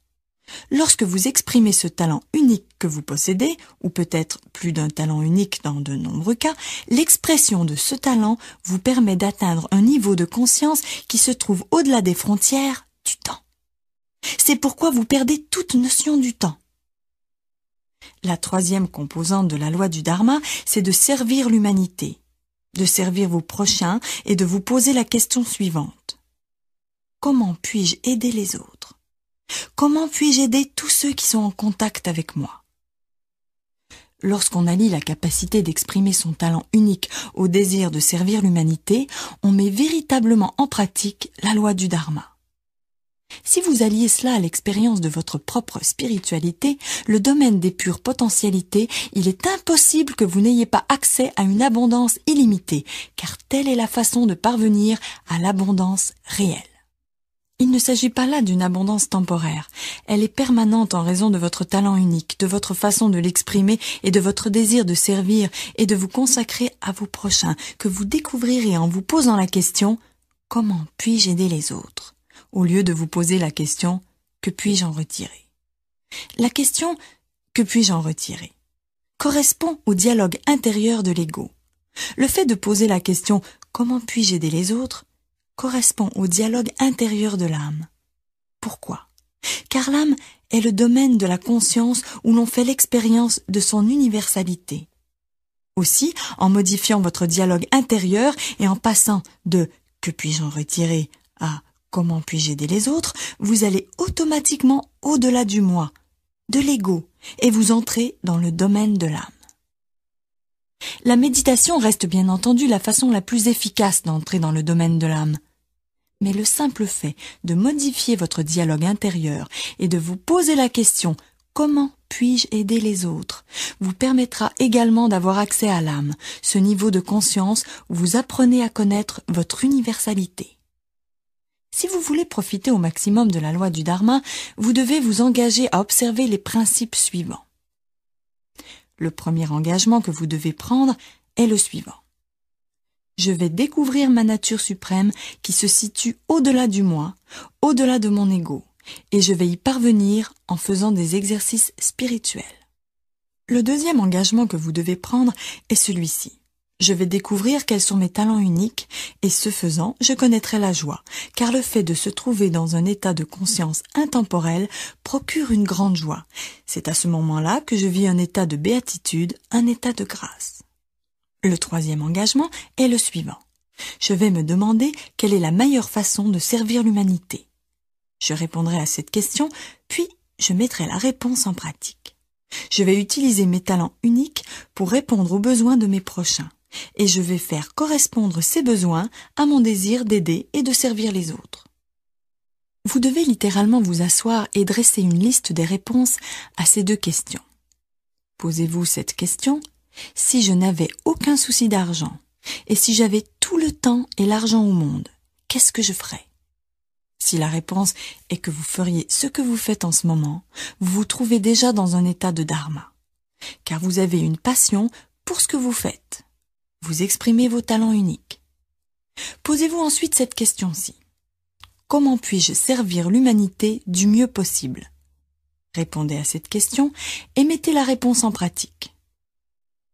Lorsque vous exprimez ce talent unique que vous possédez, ou peut-être plus d'un talent unique dans de nombreux cas, l'expression de ce talent vous permet d'atteindre un niveau de conscience qui se trouve au-delà des frontières du temps. C'est pourquoi vous perdez toute notion du temps. La troisième composante de la loi du Dharma, c'est de servir l'humanité, de servir vos prochains et de vous poser la question suivante. Comment puis-je aider les autres Comment puis-je aider tous ceux qui sont en contact avec moi Lorsqu'on allie la capacité d'exprimer son talent unique au désir de servir l'humanité, on met véritablement en pratique la loi du Dharma. Si vous alliez cela à l'expérience de votre propre spiritualité, le domaine des pures potentialités, il est impossible que vous n'ayez pas accès à une abondance illimitée, car telle est la façon de parvenir à l'abondance réelle. Il ne s'agit pas là d'une abondance temporaire. Elle est permanente en raison de votre talent unique, de votre façon de l'exprimer et de votre désir de servir et de vous consacrer à vos prochains, que vous découvrirez en vous posant la question Comment puis-je aider les autres au lieu de vous poser la question Que puis-je en retirer La question Que puis-je en retirer correspond au dialogue intérieur de l'ego. Le fait de poser la question Comment puis-je aider les autres correspond au dialogue intérieur de l'âme. Pourquoi Car l'âme est le domaine de la conscience où l'on fait l'expérience de son universalité. Aussi, en modifiant votre dialogue intérieur et en passant de que puis-je en retirer à comment puis-je aider les autres, vous allez automatiquement au-delà du moi, de l'ego, et vous entrez dans le domaine de l'âme. La méditation reste bien entendu la façon la plus efficace d'entrer dans le domaine de l'âme. Mais le simple fait de modifier votre dialogue intérieur et de vous poser la question Comment puis-je aider les autres vous permettra également d'avoir accès à l'âme, ce niveau de conscience où vous apprenez à connaître votre universalité. Si vous voulez profiter au maximum de la loi du Dharma, vous devez vous engager à observer les principes suivants. Le premier engagement que vous devez prendre est le suivant je vais découvrir ma nature suprême qui se situe au-delà du moi, au-delà de mon ego, et je vais y parvenir en faisant des exercices spirituels. Le deuxième engagement que vous devez prendre est celui-ci. Je vais découvrir quels sont mes talents uniques et ce faisant, je connaîtrai la joie, car le fait de se trouver dans un état de conscience intemporelle procure une grande joie. C'est à ce moment-là que je vis un état de béatitude, un état de grâce. Le troisième engagement est le suivant. Je vais me demander quelle est la meilleure façon de servir l'humanité. Je répondrai à cette question, puis je mettrai la réponse en pratique. Je vais utiliser mes talents uniques pour répondre aux besoins de mes prochains, et je vais faire correspondre ces besoins à mon désir d'aider et de servir les autres. Vous devez littéralement vous asseoir et dresser une liste des réponses à ces deux questions. Posez-vous cette question si je n'avais aucun souci d'argent, et si j'avais tout le temps et l'argent au monde, qu'est-ce que je ferais Si la réponse est que vous feriez ce que vous faites en ce moment, vous vous trouvez déjà dans un état de dharma, car vous avez une passion pour ce que vous faites. Vous exprimez vos talents uniques. Posez-vous ensuite cette question-ci. Comment puis-je servir l'humanité du mieux possible Répondez à cette question et mettez la réponse en pratique.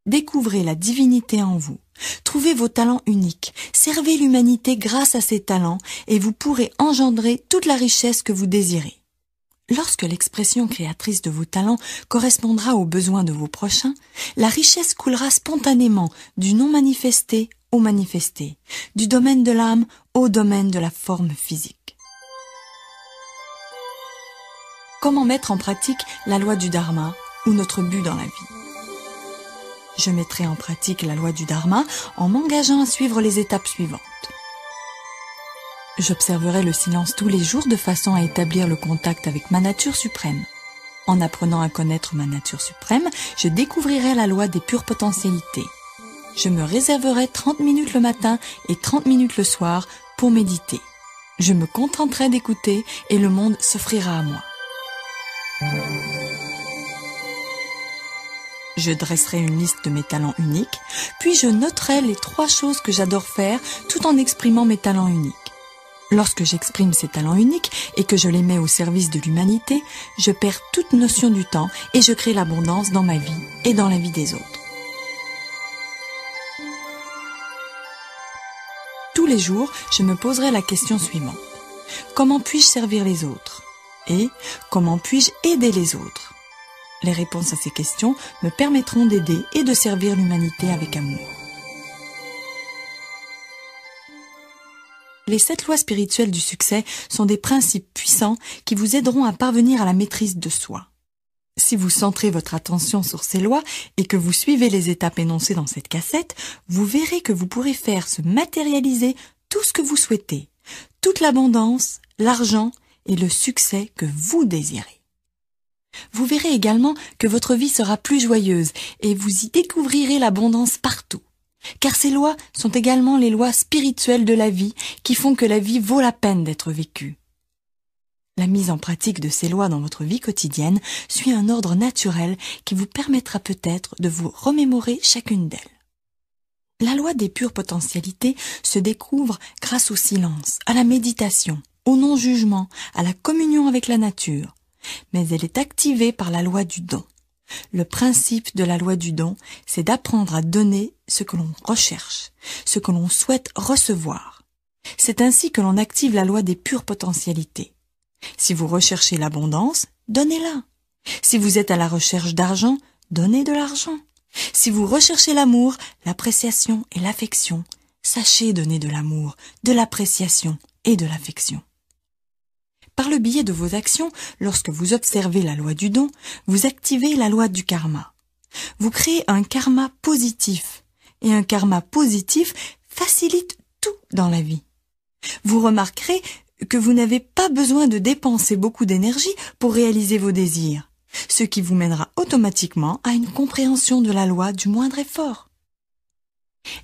Découvrez la divinité en vous. Trouvez vos talents uniques. Servez l'humanité grâce à ces talents et vous pourrez engendrer toute la richesse que vous désirez. Lorsque l'expression créatrice de vos talents correspondra aux besoins de vos prochains, la richesse coulera spontanément du non manifesté au manifesté, du domaine de l'âme au domaine de la forme physique. Comment mettre en pratique la loi du Dharma ou notre but dans la vie je mettrai en pratique la loi du Dharma en m'engageant à suivre les étapes suivantes. J'observerai le silence tous les jours de façon à établir le contact avec ma nature suprême. En apprenant à connaître ma nature suprême, je découvrirai la loi des pures potentialités. Je me réserverai 30 minutes le matin et 30 minutes le soir pour méditer. Je me contenterai d'écouter et le monde s'offrira à moi. Je dresserai une liste de mes talents uniques, puis je noterai les trois choses que j'adore faire tout en exprimant mes talents uniques. Lorsque j'exprime ces talents uniques et que je les mets au service de l'humanité, je perds toute notion du temps et je crée l'abondance dans ma vie et dans la vie des autres. Tous les jours, je me poserai la question suivante. Comment puis-je servir les autres Et comment puis-je aider les autres les réponses à ces questions me permettront d'aider et de servir l'humanité avec amour. Les sept lois spirituelles du succès sont des principes puissants qui vous aideront à parvenir à la maîtrise de soi. Si vous centrez votre attention sur ces lois et que vous suivez les étapes énoncées dans cette cassette, vous verrez que vous pourrez faire se matérialiser tout ce que vous souhaitez, toute l'abondance, l'argent et le succès que vous désirez. Vous verrez également que votre vie sera plus joyeuse et vous y découvrirez l'abondance partout. Car ces lois sont également les lois spirituelles de la vie qui font que la vie vaut la peine d'être vécue. La mise en pratique de ces lois dans votre vie quotidienne suit un ordre naturel qui vous permettra peut-être de vous remémorer chacune d'elles. La loi des pures potentialités se découvre grâce au silence, à la méditation, au non-jugement, à la communion avec la nature, mais elle est activée par la loi du don. Le principe de la loi du don, c'est d'apprendre à donner ce que l'on recherche, ce que l'on souhaite recevoir. C'est ainsi que l'on active la loi des pures potentialités. Si vous recherchez l'abondance, donnez-la. Si vous êtes à la recherche d'argent, donnez de l'argent. Si vous recherchez l'amour, l'appréciation et l'affection, sachez donner de l'amour, de l'appréciation et de l'affection. Par le biais de vos actions, lorsque vous observez la loi du don, vous activez la loi du karma. Vous créez un karma positif, et un karma positif facilite tout dans la vie. Vous remarquerez que vous n'avez pas besoin de dépenser beaucoup d'énergie pour réaliser vos désirs, ce qui vous mènera automatiquement à une compréhension de la loi du moindre effort.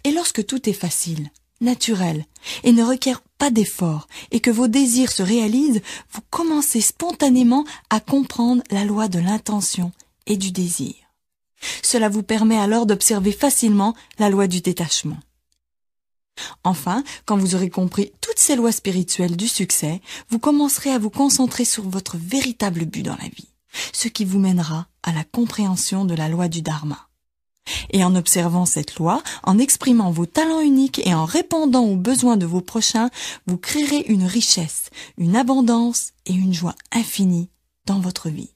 Et lorsque tout est facile, naturel et ne requiert pas d'effort et que vos désirs se réalisent, vous commencez spontanément à comprendre la loi de l'intention et du désir. Cela vous permet alors d'observer facilement la loi du détachement. Enfin, quand vous aurez compris toutes ces lois spirituelles du succès, vous commencerez à vous concentrer sur votre véritable but dans la vie, ce qui vous mènera à la compréhension de la loi du Dharma. Et en observant cette loi, en exprimant vos talents uniques et en répondant aux besoins de vos prochains, vous créerez une richesse, une abondance et une joie infinie dans votre vie.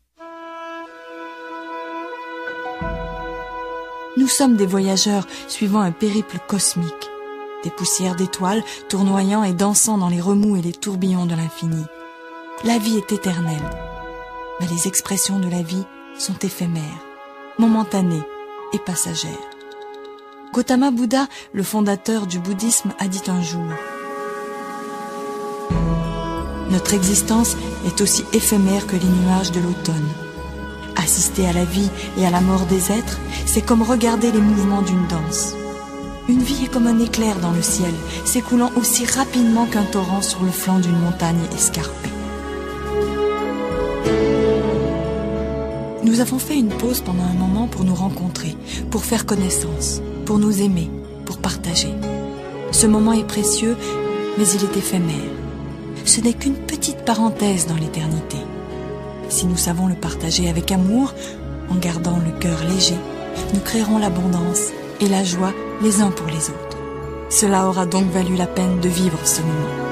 Nous sommes des voyageurs suivant un périple cosmique, des poussières d'étoiles tournoyant et dansant dans les remous et les tourbillons de l'infini. La vie est éternelle, mais les expressions de la vie sont éphémères, momentanées, passagère. Gautama Bouddha, le fondateur du bouddhisme, a dit un jour Notre existence est aussi éphémère que les nuages de l'automne. Assister à la vie et à la mort des êtres, c'est comme regarder les mouvements d'une danse. Une vie est comme un éclair dans le ciel, s'écoulant aussi rapidement qu'un torrent sur le flanc d'une montagne escarpée. Nous avons fait une pause pendant un moment pour nous rencontrer, pour faire connaissance, pour nous aimer, pour partager. Ce moment est précieux, mais il est éphémère. Ce n'est qu'une petite parenthèse dans l'éternité. Si nous savons le partager avec amour, en gardant le cœur léger, nous créerons l'abondance et la joie les uns pour les autres. Cela aura donc valu la peine de vivre ce moment.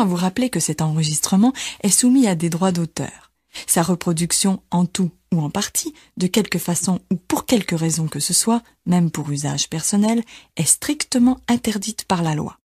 à vous rappeler que cet enregistrement est soumis à des droits d'auteur. Sa reproduction en tout ou en partie, de quelque façon ou pour quelque raison que ce soit, même pour usage personnel, est strictement interdite par la loi.